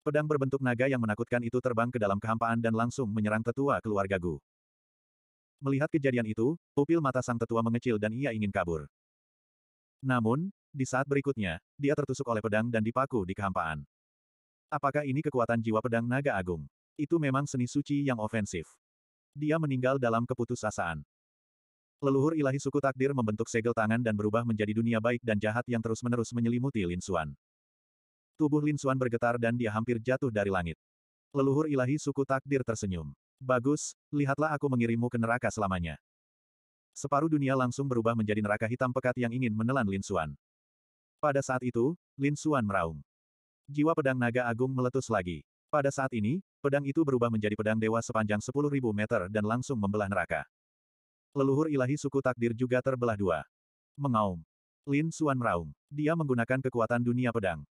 Pedang berbentuk naga yang menakutkan itu terbang ke dalam kehampaan dan langsung menyerang tetua keluarga Gu. Melihat kejadian itu, pupil mata sang tetua mengecil dan ia ingin kabur. Namun, di saat berikutnya, dia tertusuk oleh pedang dan dipaku di kehampaan. Apakah ini kekuatan jiwa pedang naga agung? Itu memang seni suci yang ofensif. Dia meninggal dalam keputusasaan. Leluhur ilahi suku takdir membentuk segel tangan dan berubah menjadi dunia baik dan jahat yang terus-menerus menyelimuti Lin Xuan. Tubuh Lin Xuan bergetar dan dia hampir jatuh dari langit. Leluhur ilahi suku takdir tersenyum. Bagus, lihatlah aku mengirimmu ke neraka selamanya. Separuh dunia langsung berubah menjadi neraka hitam pekat yang ingin menelan Lin Xuan. Pada saat itu, Lin Xuan meraung. Jiwa pedang naga agung meletus lagi. Pada saat ini, pedang itu berubah menjadi pedang dewa sepanjang 10.000 meter dan langsung membelah neraka. Leluhur ilahi suku takdir juga terbelah dua. Mengaum. Lin Suan meraung. Dia menggunakan kekuatan dunia pedang.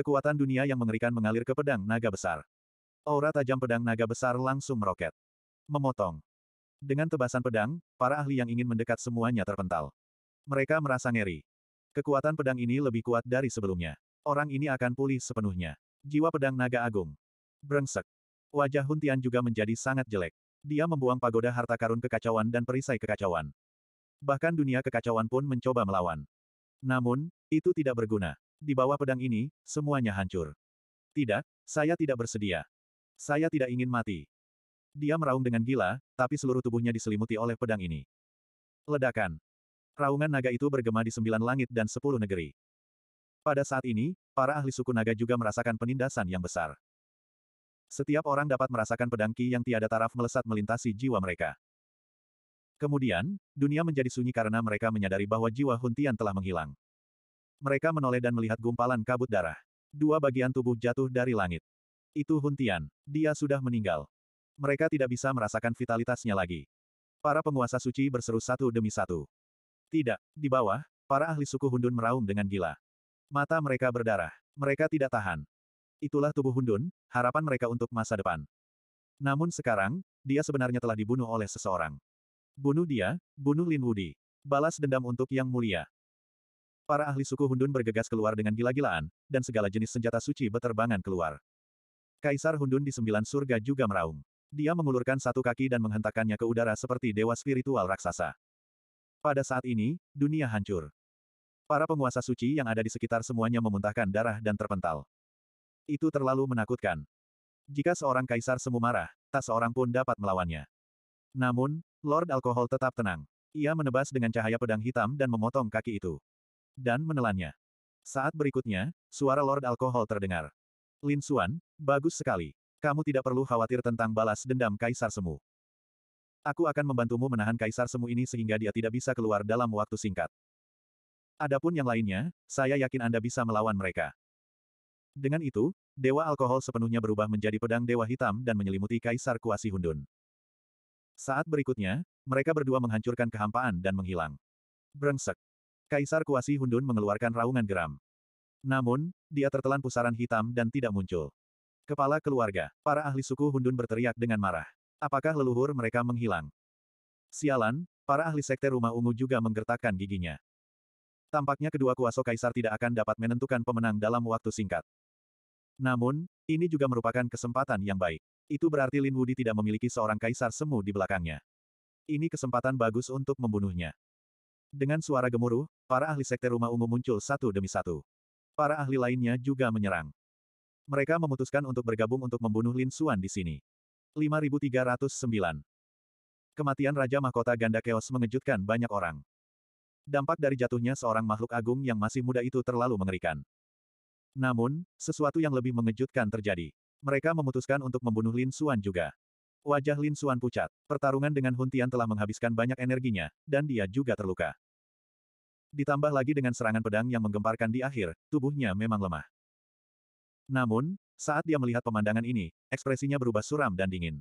Kekuatan dunia yang mengerikan mengalir ke pedang naga besar. Aura tajam pedang naga besar langsung meroket. Memotong. Dengan tebasan pedang, para ahli yang ingin mendekat semuanya terpental. Mereka merasa ngeri. Kekuatan pedang ini lebih kuat dari sebelumnya. Orang ini akan pulih sepenuhnya. Jiwa pedang naga agung. Brengsek. Wajah Huntian juga menjadi sangat jelek. Dia membuang pagoda harta karun kekacauan dan perisai kekacauan. Bahkan dunia kekacauan pun mencoba melawan. Namun, itu tidak berguna. Di bawah pedang ini, semuanya hancur. Tidak, saya tidak bersedia. Saya tidak ingin mati. Dia meraung dengan gila, tapi seluruh tubuhnya diselimuti oleh pedang ini. Ledakan. Raungan naga itu bergema di sembilan langit dan sepuluh negeri. Pada saat ini, para ahli suku naga juga merasakan penindasan yang besar. Setiap orang dapat merasakan pedang Qi yang tiada taraf melesat melintasi jiwa mereka. Kemudian, dunia menjadi sunyi karena mereka menyadari bahwa jiwa Huntian telah menghilang. Mereka menoleh dan melihat gumpalan kabut darah. Dua bagian tubuh jatuh dari langit. Itu Huntian. Dia sudah meninggal. Mereka tidak bisa merasakan vitalitasnya lagi. Para penguasa suci berseru satu demi satu. Tidak, di bawah, para ahli suku Hundun meraung dengan gila. Mata mereka berdarah. Mereka tidak tahan. Itulah tubuh Hundun, harapan mereka untuk masa depan. Namun sekarang, dia sebenarnya telah dibunuh oleh seseorang. Bunuh dia, bunuh Lin Wudi. Balas dendam untuk yang mulia. Para ahli suku Hundun bergegas keluar dengan gila-gilaan, dan segala jenis senjata suci beterbangan keluar. Kaisar Hundun di sembilan surga juga meraung. Dia mengulurkan satu kaki dan menghentakkannya ke udara seperti dewa spiritual raksasa. Pada saat ini, dunia hancur. Para penguasa suci yang ada di sekitar semuanya memuntahkan darah dan terpental. Itu terlalu menakutkan. Jika seorang kaisar semu marah, tak seorang pun dapat melawannya. Namun, Lord Alkohol tetap tenang. Ia menebas dengan cahaya pedang hitam dan memotong kaki itu. Dan menelannya. Saat berikutnya, suara Lord Alkohol terdengar. Lin Xuan, bagus sekali. Kamu tidak perlu khawatir tentang balas dendam Kaisar Semu. Aku akan membantumu menahan Kaisar Semu ini sehingga dia tidak bisa keluar dalam waktu singkat. Adapun yang lainnya, saya yakin Anda bisa melawan mereka. Dengan itu, Dewa Alkohol sepenuhnya berubah menjadi pedang Dewa Hitam dan menyelimuti Kaisar Kuasi Hundun. Saat berikutnya, mereka berdua menghancurkan kehampaan dan menghilang. Brengsek. Kaisar Kuasi Hundun mengeluarkan raungan geram. Namun, dia tertelan pusaran hitam dan tidak muncul. Kepala keluarga, para ahli suku Hundun berteriak dengan marah. Apakah leluhur mereka menghilang? Sialan, para ahli sekte rumah ungu juga menggertakkan giginya. Tampaknya kedua kuasa kaisar tidak akan dapat menentukan pemenang dalam waktu singkat. Namun, ini juga merupakan kesempatan yang baik. Itu berarti Lin Wudi tidak memiliki seorang kaisar semu di belakangnya. Ini kesempatan bagus untuk membunuhnya. Dengan suara gemuruh, para ahli sekte rumah ungu muncul satu demi satu. Para ahli lainnya juga menyerang. Mereka memutuskan untuk bergabung untuk membunuh Lin Xuan di sini. 5309 Kematian Raja Mahkota Ganda Keos mengejutkan banyak orang. Dampak dari jatuhnya seorang makhluk agung yang masih muda itu terlalu mengerikan. Namun, sesuatu yang lebih mengejutkan terjadi. Mereka memutuskan untuk membunuh Lin Xuan juga. Wajah Lin Xuan pucat. Pertarungan dengan Hun Tian telah menghabiskan banyak energinya, dan dia juga terluka. Ditambah lagi dengan serangan pedang yang menggemparkan di akhir, tubuhnya memang lemah. Namun, saat dia melihat pemandangan ini, ekspresinya berubah suram dan dingin.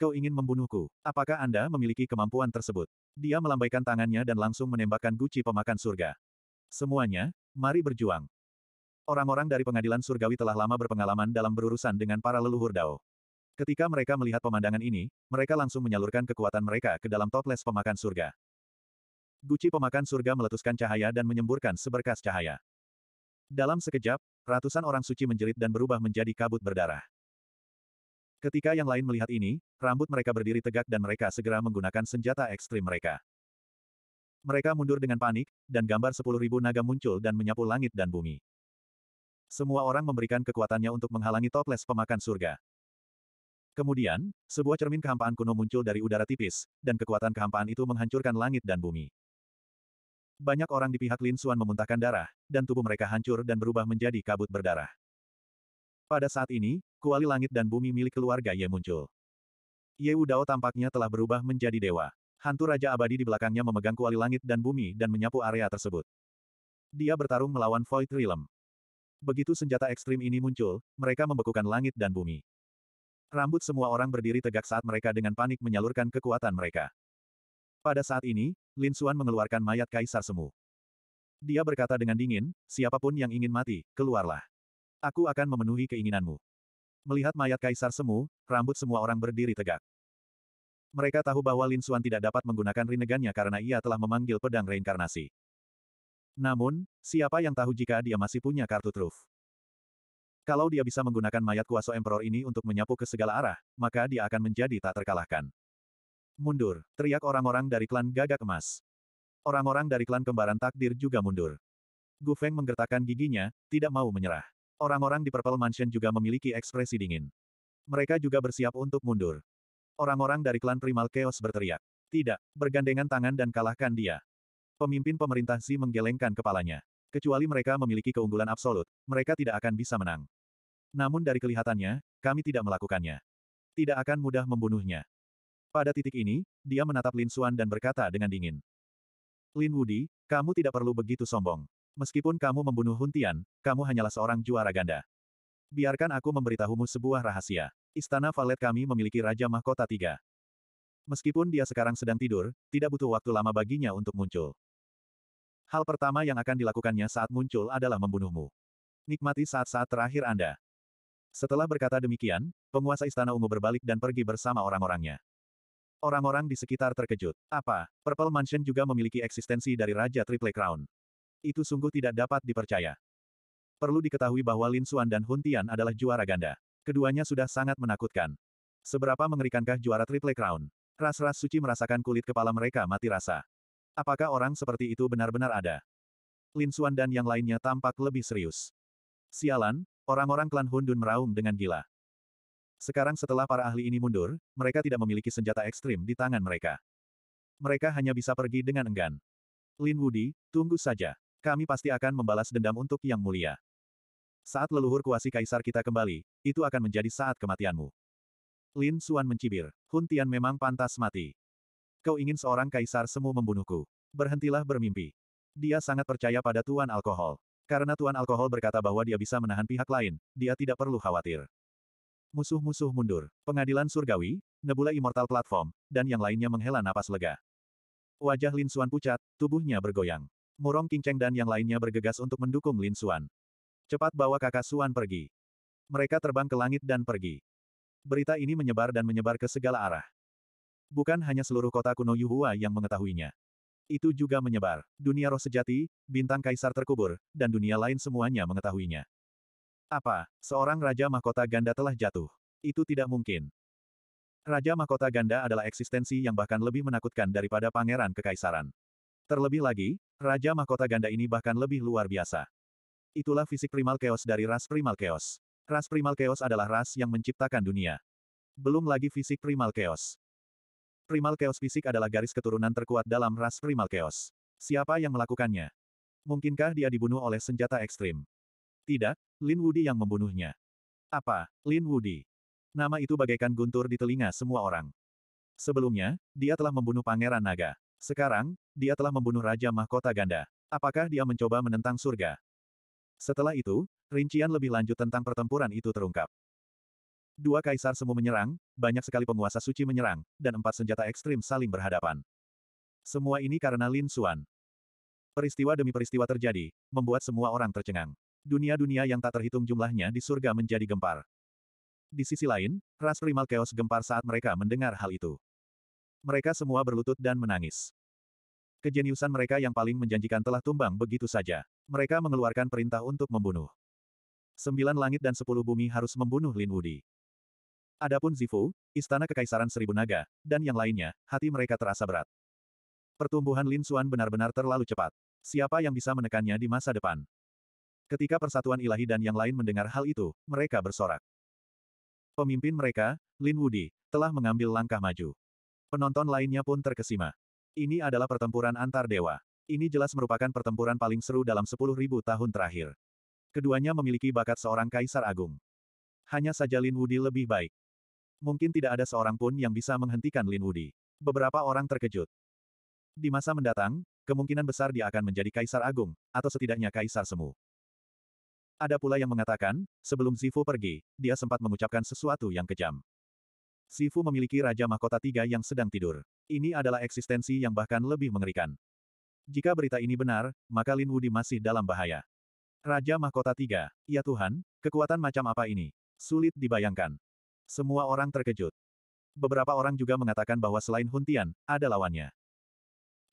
Kau ingin membunuhku. Apakah Anda memiliki kemampuan tersebut? Dia melambaikan tangannya dan langsung menembakkan guci pemakan surga. Semuanya, mari berjuang. Orang-orang dari pengadilan surgawi telah lama berpengalaman dalam berurusan dengan para leluhur Dao. Ketika mereka melihat pemandangan ini, mereka langsung menyalurkan kekuatan mereka ke dalam toples pemakan surga. Guci pemakan surga meletuskan cahaya dan menyemburkan seberkas cahaya. Dalam sekejap, ratusan orang suci menjerit dan berubah menjadi kabut berdarah. Ketika yang lain melihat ini, rambut mereka berdiri tegak dan mereka segera menggunakan senjata ekstrim mereka. Mereka mundur dengan panik, dan gambar sepuluh ribu naga muncul dan menyapu langit dan bumi semua orang memberikan kekuatannya untuk menghalangi toples pemakan surga. Kemudian, sebuah cermin kehampaan kuno muncul dari udara tipis, dan kekuatan kehampaan itu menghancurkan langit dan bumi. Banyak orang di pihak Lin Suan memuntahkan darah, dan tubuh mereka hancur dan berubah menjadi kabut berdarah. Pada saat ini, kuali langit dan bumi milik keluarga Ye muncul. Ye Udao tampaknya telah berubah menjadi dewa. Hantu Raja Abadi di belakangnya memegang kuali langit dan bumi dan menyapu area tersebut. Dia bertarung melawan Void Realm. Begitu senjata ekstrim ini muncul, mereka membekukan langit dan bumi. Rambut semua orang berdiri tegak saat mereka dengan panik menyalurkan kekuatan mereka. Pada saat ini, Lin Xuan mengeluarkan mayat Kaisar Semu. Dia berkata dengan dingin, siapapun yang ingin mati, keluarlah. Aku akan memenuhi keinginanmu. Melihat mayat Kaisar Semu, rambut semua orang berdiri tegak. Mereka tahu bahwa Lin Xuan tidak dapat menggunakan rinegannya karena ia telah memanggil pedang reinkarnasi. Namun, siapa yang tahu jika dia masih punya kartu truf? Kalau dia bisa menggunakan mayat kuasa Emperor ini untuk menyapu ke segala arah, maka dia akan menjadi tak terkalahkan. Mundur, teriak orang-orang dari klan gagak emas. Orang-orang dari klan kembaran takdir juga mundur. Gu Feng menggertakkan giginya, tidak mau menyerah. Orang-orang di Purple Mansion juga memiliki ekspresi dingin. Mereka juga bersiap untuk mundur. Orang-orang dari klan Primal Chaos berteriak. Tidak, bergandengan tangan dan kalahkan dia. Pemimpin pemerintah Xi menggelengkan kepalanya. Kecuali mereka memiliki keunggulan absolut, mereka tidak akan bisa menang. Namun dari kelihatannya, kami tidak melakukannya. Tidak akan mudah membunuhnya. Pada titik ini, dia menatap Lin Xuan dan berkata dengan dingin. Lin Wudi, kamu tidak perlu begitu sombong. Meskipun kamu membunuh Huntian, kamu hanyalah seorang juara ganda. Biarkan aku memberitahumu sebuah rahasia. Istana Valet kami memiliki Raja Mahkota Tiga. Meskipun dia sekarang sedang tidur, tidak butuh waktu lama baginya untuk muncul. Hal pertama yang akan dilakukannya saat muncul adalah membunuhmu. Nikmati saat-saat terakhir Anda. Setelah berkata demikian, penguasa Istana Ungu berbalik dan pergi bersama orang-orangnya. Orang-orang di sekitar terkejut. Apa? Purple Mansion juga memiliki eksistensi dari Raja Triple Crown. Itu sungguh tidak dapat dipercaya. Perlu diketahui bahwa Lin Xuan dan Hun Tian adalah juara ganda. Keduanya sudah sangat menakutkan. Seberapa mengerikankah juara Triple Crown? Ras-ras suci merasakan kulit kepala mereka mati rasa. Apakah orang seperti itu benar-benar ada? Lin Xuan dan yang lainnya tampak lebih serius. Sialan, orang-orang klan Hundun meraung dengan gila. Sekarang setelah para ahli ini mundur, mereka tidak memiliki senjata ekstrim di tangan mereka. Mereka hanya bisa pergi dengan enggan. Lin Wudi, tunggu saja. Kami pasti akan membalas dendam untuk Yang Mulia. Saat leluhur kuasi kaisar kita kembali, itu akan menjadi saat kematianmu. Lin Xuan mencibir. Hun Tian memang pantas mati. Kau ingin seorang kaisar semu membunuhku. Berhentilah bermimpi. Dia sangat percaya pada Tuan Alkohol. Karena Tuan Alkohol berkata bahwa dia bisa menahan pihak lain, dia tidak perlu khawatir. Musuh-musuh mundur. Pengadilan surgawi, Nebula Immortal Platform, dan yang lainnya menghela napas lega. Wajah Lin Suan pucat, tubuhnya bergoyang. Murong King Cheng dan yang lainnya bergegas untuk mendukung Lin Suan. Cepat bawa kakak Suan pergi. Mereka terbang ke langit dan pergi. Berita ini menyebar dan menyebar ke segala arah. Bukan hanya seluruh kota kuno Yuhua yang mengetahuinya. Itu juga menyebar. Dunia roh sejati, bintang kaisar terkubur, dan dunia lain semuanya mengetahuinya. Apa, seorang Raja Mahkota Ganda telah jatuh? Itu tidak mungkin. Raja Mahkota Ganda adalah eksistensi yang bahkan lebih menakutkan daripada pangeran kekaisaran. Terlebih lagi, Raja Mahkota Ganda ini bahkan lebih luar biasa. Itulah fisik primal chaos dari ras primal chaos. Ras primal chaos adalah ras yang menciptakan dunia. Belum lagi fisik primal chaos. Primal Chaos fisik adalah garis keturunan terkuat dalam ras Primal Chaos. Siapa yang melakukannya? Mungkinkah dia dibunuh oleh senjata ekstrim? Tidak, Lin Wudi yang membunuhnya. Apa, Lin Wudi? Nama itu bagaikan guntur di telinga semua orang. Sebelumnya, dia telah membunuh Pangeran Naga. Sekarang, dia telah membunuh Raja Mahkota Ganda. Apakah dia mencoba menentang surga? Setelah itu, rincian lebih lanjut tentang pertempuran itu terungkap. Dua kaisar semu menyerang, banyak sekali penguasa suci menyerang, dan empat senjata ekstrim saling berhadapan. Semua ini karena Lin Xuan. Peristiwa demi peristiwa terjadi, membuat semua orang tercengang. Dunia-dunia yang tak terhitung jumlahnya di surga menjadi gempar. Di sisi lain, ras primal chaos gempar saat mereka mendengar hal itu. Mereka semua berlutut dan menangis. Kejeniusan mereka yang paling menjanjikan telah tumbang begitu saja. Mereka mengeluarkan perintah untuk membunuh. Sembilan langit dan sepuluh bumi harus membunuh Lin Wudi. Adapun Zifu, Istana Kekaisaran Seribu Naga, dan yang lainnya, hati mereka terasa berat. Pertumbuhan Lin Xuan benar-benar terlalu cepat. Siapa yang bisa menekannya di masa depan? Ketika persatuan ilahi dan yang lain mendengar hal itu, mereka bersorak. Pemimpin mereka, Lin Wudi, telah mengambil langkah maju. Penonton lainnya pun terkesima. Ini adalah pertempuran antar dewa. Ini jelas merupakan pertempuran paling seru dalam 10.000 tahun terakhir. Keduanya memiliki bakat seorang kaisar agung. Hanya saja Lin Wudi lebih baik. Mungkin tidak ada seorang pun yang bisa menghentikan Lin Wudi. Beberapa orang terkejut. Di masa mendatang, kemungkinan besar dia akan menjadi kaisar agung, atau setidaknya kaisar semu. Ada pula yang mengatakan, sebelum Zifu pergi, dia sempat mengucapkan sesuatu yang kejam. Zifu memiliki Raja Mahkota Tiga yang sedang tidur. Ini adalah eksistensi yang bahkan lebih mengerikan. Jika berita ini benar, maka Lin Wudi masih dalam bahaya. Raja Mahkota Tiga, ya Tuhan, kekuatan macam apa ini? Sulit dibayangkan. Semua orang terkejut. Beberapa orang juga mengatakan bahwa selain Huntian, ada lawannya.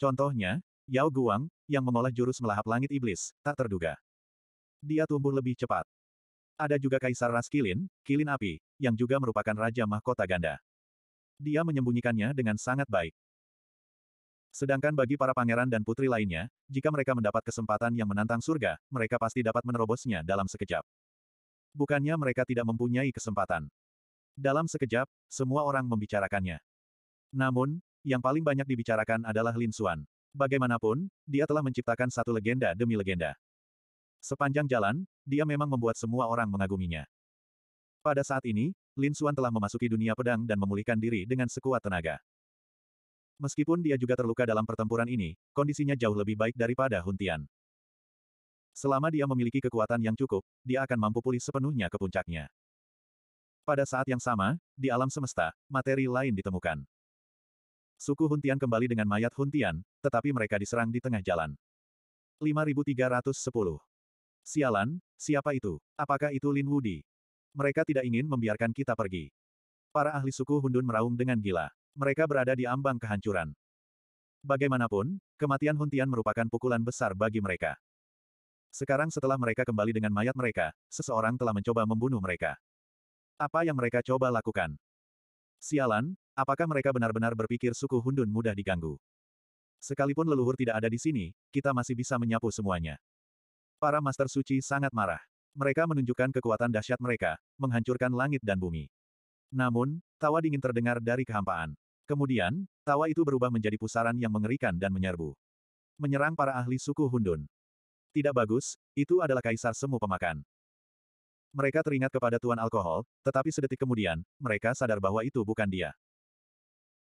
Contohnya, Yao Guang, yang mengolah jurus melahap langit iblis, tak terduga. Dia tumbuh lebih cepat. Ada juga Kaisar Ras Kilin, Kilin Api, yang juga merupakan Raja Mahkota Ganda. Dia menyembunyikannya dengan sangat baik. Sedangkan bagi para pangeran dan putri lainnya, jika mereka mendapat kesempatan yang menantang surga, mereka pasti dapat menerobosnya dalam sekejap. Bukannya mereka tidak mempunyai kesempatan. Dalam sekejap, semua orang membicarakannya. Namun, yang paling banyak dibicarakan adalah Lin Xuan. Bagaimanapun, dia telah menciptakan satu legenda demi legenda. Sepanjang jalan, dia memang membuat semua orang mengaguminya. Pada saat ini, Lin Xuan telah memasuki dunia pedang dan memulihkan diri dengan sekuat tenaga. Meskipun dia juga terluka dalam pertempuran ini, kondisinya jauh lebih baik daripada Huntian. Selama dia memiliki kekuatan yang cukup, dia akan mampu pulih sepenuhnya ke puncaknya. Pada saat yang sama, di alam semesta, materi lain ditemukan. Suku Huntian kembali dengan mayat Huntian, tetapi mereka diserang di tengah jalan. 5310. Sialan, siapa itu? Apakah itu Lin Wudi? Mereka tidak ingin membiarkan kita pergi. Para ahli suku Hundun meraung dengan gila. Mereka berada di ambang kehancuran. Bagaimanapun, kematian Huntian merupakan pukulan besar bagi mereka. Sekarang setelah mereka kembali dengan mayat mereka, seseorang telah mencoba membunuh mereka. Apa yang mereka coba lakukan? Sialan, apakah mereka benar-benar berpikir suku Hundun mudah diganggu? Sekalipun leluhur tidak ada di sini, kita masih bisa menyapu semuanya. Para Master Suci sangat marah. Mereka menunjukkan kekuatan dahsyat mereka, menghancurkan langit dan bumi. Namun, tawa dingin terdengar dari kehampaan. Kemudian, tawa itu berubah menjadi pusaran yang mengerikan dan menyerbu. Menyerang para ahli suku Hundun. Tidak bagus, itu adalah kaisar semu pemakan. Mereka teringat kepada Tuan Alkohol, tetapi sedetik kemudian, mereka sadar bahwa itu bukan dia.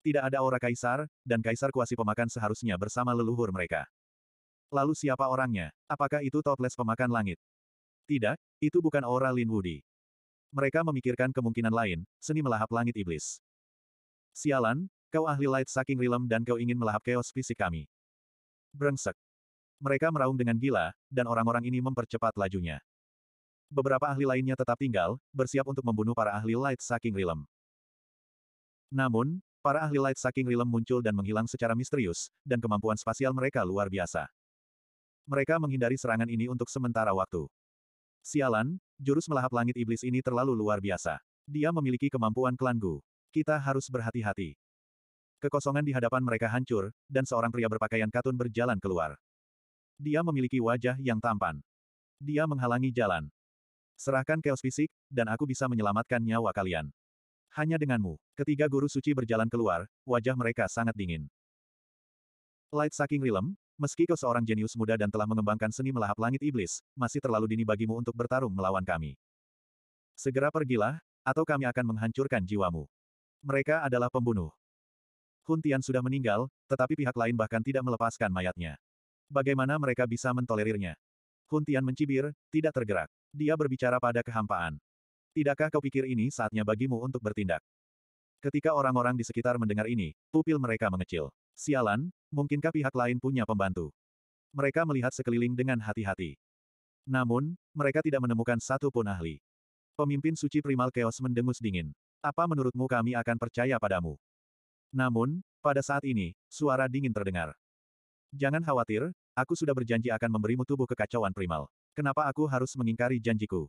Tidak ada aura kaisar, dan kaisar kuasi pemakan seharusnya bersama leluhur mereka. Lalu siapa orangnya? Apakah itu Topless pemakan langit? Tidak, itu bukan aura Lin Wudi. Mereka memikirkan kemungkinan lain, seni melahap langit iblis. Sialan, kau ahli light saking rilem dan kau ingin melahap chaos fisik kami. Brengsek. Mereka meraung dengan gila, dan orang-orang ini mempercepat lajunya. Beberapa ahli lainnya tetap tinggal, bersiap untuk membunuh para ahli Light Saking Realm. Namun, para ahli Light Saking Realm muncul dan menghilang secara misterius, dan kemampuan spasial mereka luar biasa. Mereka menghindari serangan ini untuk sementara waktu. Sialan, jurus melahap langit iblis ini terlalu luar biasa. Dia memiliki kemampuan klan Gu. Kita harus berhati-hati. Kekosongan di hadapan mereka hancur, dan seorang pria berpakaian katun berjalan keluar. Dia memiliki wajah yang tampan. Dia menghalangi jalan. Serahkan keos fisik, dan aku bisa menyelamatkan nyawa kalian. Hanya denganmu. Ketiga guru suci berjalan keluar, wajah mereka sangat dingin. Light saking rilem, meski kau seorang jenius muda dan telah mengembangkan seni melahap langit iblis, masih terlalu dini bagimu untuk bertarung melawan kami. Segera pergilah, atau kami akan menghancurkan jiwamu. Mereka adalah pembunuh. Hun Tian sudah meninggal, tetapi pihak lain bahkan tidak melepaskan mayatnya. Bagaimana mereka bisa mentolerirnya? Huntian mencibir, tidak tergerak. Dia berbicara pada kehampaan. Tidakkah kau pikir ini saatnya bagimu untuk bertindak? Ketika orang-orang di sekitar mendengar ini, pupil mereka mengecil. Sialan, mungkinkah pihak lain punya pembantu? Mereka melihat sekeliling dengan hati-hati. Namun, mereka tidak menemukan satu pun ahli. Pemimpin suci primal Chaos mendengus dingin. Apa menurutmu kami akan percaya padamu? Namun, pada saat ini, suara dingin terdengar. Jangan khawatir, Aku sudah berjanji akan memberimu tubuh kekacauan primal. Kenapa aku harus mengingkari janjiku?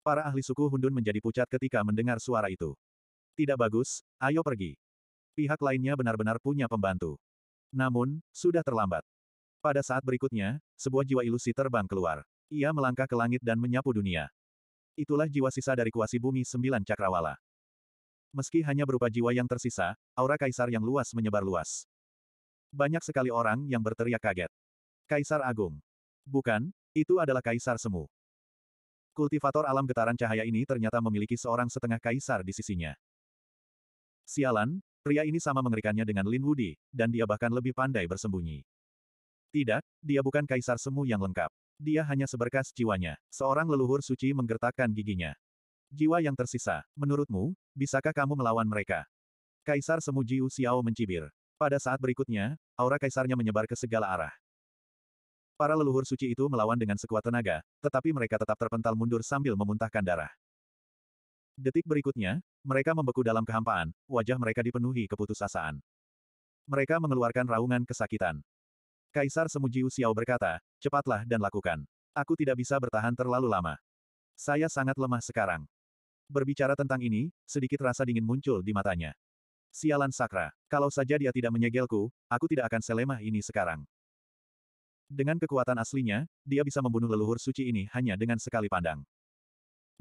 Para ahli suku Hundun menjadi pucat ketika mendengar suara itu. Tidak bagus, ayo pergi. Pihak lainnya benar-benar punya pembantu. Namun, sudah terlambat. Pada saat berikutnya, sebuah jiwa ilusi terbang keluar. Ia melangkah ke langit dan menyapu dunia. Itulah jiwa sisa dari kuasi bumi sembilan cakrawala. Meski hanya berupa jiwa yang tersisa, aura kaisar yang luas menyebar luas. Banyak sekali orang yang berteriak kaget. Kaisar Agung. Bukan, itu adalah Kaisar Semu. Kultivator alam getaran cahaya ini ternyata memiliki seorang setengah kaisar di sisinya. Sialan, pria ini sama mengerikannya dengan Lin Wudi, dan dia bahkan lebih pandai bersembunyi. Tidak, dia bukan kaisar semu yang lengkap. Dia hanya seberkas jiwanya. Seorang leluhur suci menggertakkan giginya. Jiwa yang tersisa, menurutmu, bisakah kamu melawan mereka? Kaisar semu Jiu Xiao mencibir. Pada saat berikutnya, aura kaisarnya menyebar ke segala arah. Para leluhur suci itu melawan dengan sekuat tenaga, tetapi mereka tetap terpental mundur sambil memuntahkan darah. Detik berikutnya, mereka membeku dalam kehampaan, wajah mereka dipenuhi keputusasaan. Mereka mengeluarkan raungan kesakitan. Kaisar Semuji Xiao berkata, cepatlah dan lakukan. Aku tidak bisa bertahan terlalu lama. Saya sangat lemah sekarang. Berbicara tentang ini, sedikit rasa dingin muncul di matanya. Sialan sakra, kalau saja dia tidak menyegelku, aku tidak akan selemah ini sekarang. Dengan kekuatan aslinya, dia bisa membunuh leluhur suci ini hanya dengan sekali pandang.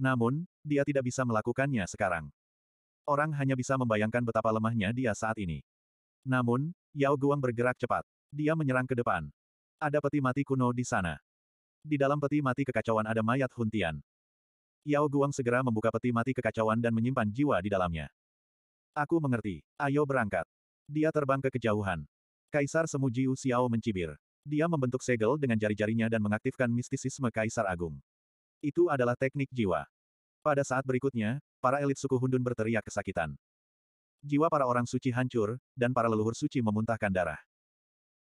Namun, dia tidak bisa melakukannya sekarang. Orang hanya bisa membayangkan betapa lemahnya dia saat ini. Namun, Yao Guang bergerak cepat. Dia menyerang ke depan. Ada peti mati kuno di sana. Di dalam peti mati kekacauan ada mayat Huntian. Yao Guang segera membuka peti mati kekacauan dan menyimpan jiwa di dalamnya. Aku mengerti. Ayo berangkat. Dia terbang ke kejauhan. Kaisar Semu Jiu Xiao mencibir. Dia membentuk segel dengan jari-jarinya dan mengaktifkan mistisisme Kaisar Agung. Itu adalah teknik jiwa. Pada saat berikutnya, para elit suku Hundun berteriak kesakitan. Jiwa para orang suci hancur, dan para leluhur suci memuntahkan darah.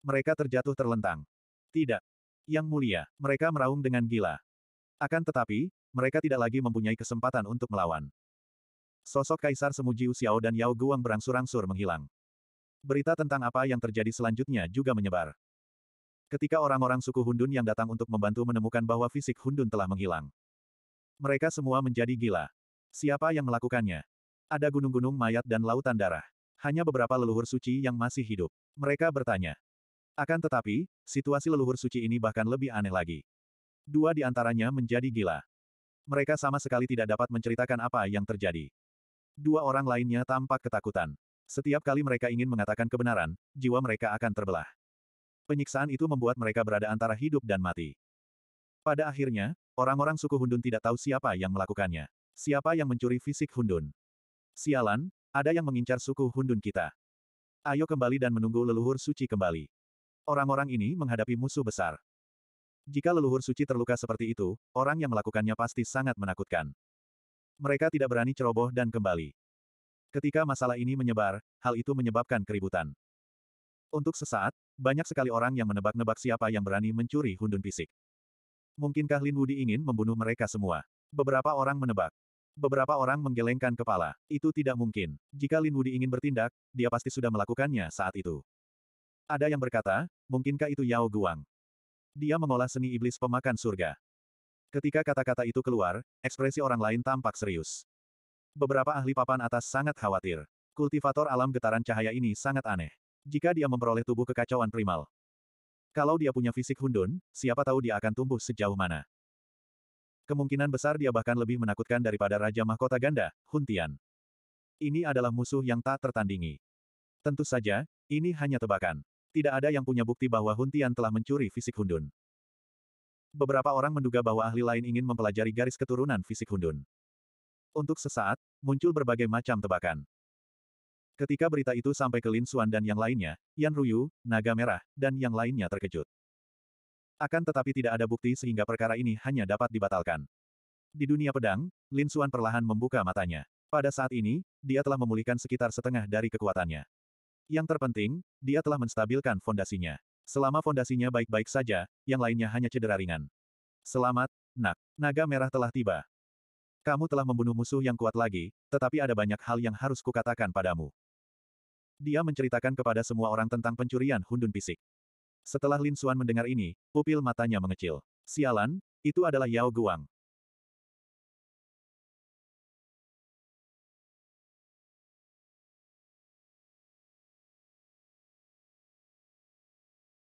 Mereka terjatuh terlentang. Tidak. Yang mulia, mereka meraung dengan gila. Akan tetapi, mereka tidak lagi mempunyai kesempatan untuk melawan. Sosok Kaisar Semu Jiu Xiao dan Yao Guang berangsur-angsur menghilang. Berita tentang apa yang terjadi selanjutnya juga menyebar. Ketika orang-orang suku Hundun yang datang untuk membantu menemukan bahwa fisik Hundun telah menghilang. Mereka semua menjadi gila. Siapa yang melakukannya? Ada gunung-gunung mayat dan lautan darah. Hanya beberapa leluhur suci yang masih hidup. Mereka bertanya. Akan tetapi, situasi leluhur suci ini bahkan lebih aneh lagi. Dua di antaranya menjadi gila. Mereka sama sekali tidak dapat menceritakan apa yang terjadi. Dua orang lainnya tampak ketakutan. Setiap kali mereka ingin mengatakan kebenaran, jiwa mereka akan terbelah. Penyiksaan itu membuat mereka berada antara hidup dan mati. Pada akhirnya, orang-orang suku Hundun tidak tahu siapa yang melakukannya. Siapa yang mencuri fisik Hundun. Sialan, ada yang mengincar suku Hundun kita. Ayo kembali dan menunggu leluhur suci kembali. Orang-orang ini menghadapi musuh besar. Jika leluhur suci terluka seperti itu, orang yang melakukannya pasti sangat menakutkan. Mereka tidak berani ceroboh dan kembali. Ketika masalah ini menyebar, hal itu menyebabkan keributan. Untuk sesaat, banyak sekali orang yang menebak-nebak siapa yang berani mencuri hundun fisik. Mungkinkah Lin Wudi ingin membunuh mereka semua? Beberapa orang menebak. Beberapa orang menggelengkan kepala. Itu tidak mungkin. Jika Lin Wudi ingin bertindak, dia pasti sudah melakukannya saat itu. Ada yang berkata, mungkinkah itu Yao Guang? Dia mengolah seni iblis pemakan surga. Ketika kata-kata itu keluar, ekspresi orang lain tampak serius. Beberapa ahli papan atas sangat khawatir. Kultivator alam getaran cahaya ini sangat aneh jika dia memperoleh tubuh kekacauan primal. Kalau dia punya fisik hundun, siapa tahu dia akan tumbuh sejauh mana. Kemungkinan besar dia bahkan lebih menakutkan daripada Raja Mahkota Ganda, Huntian. Ini adalah musuh yang tak tertandingi. Tentu saja, ini hanya tebakan. Tidak ada yang punya bukti bahwa Huntian telah mencuri fisik hundun. Beberapa orang menduga bahwa ahli lain ingin mempelajari garis keturunan fisik hundun. Untuk sesaat, muncul berbagai macam tebakan. Ketika berita itu sampai ke Lin Xuan dan yang lainnya, Yan Ruyu, Naga Merah, dan yang lainnya terkejut. Akan tetapi tidak ada bukti sehingga perkara ini hanya dapat dibatalkan. Di dunia pedang, Lin Xuan perlahan membuka matanya. Pada saat ini, dia telah memulihkan sekitar setengah dari kekuatannya. Yang terpenting, dia telah menstabilkan fondasinya. Selama fondasinya baik-baik saja, yang lainnya hanya cedera ringan. Selamat, nak. Naga merah telah tiba. Kamu telah membunuh musuh yang kuat lagi, tetapi ada banyak hal yang harus kukatakan padamu. Dia menceritakan kepada semua orang tentang pencurian hundun pisik. Setelah Lin Xuan mendengar ini, pupil matanya mengecil. Sialan, itu adalah Yao Guang.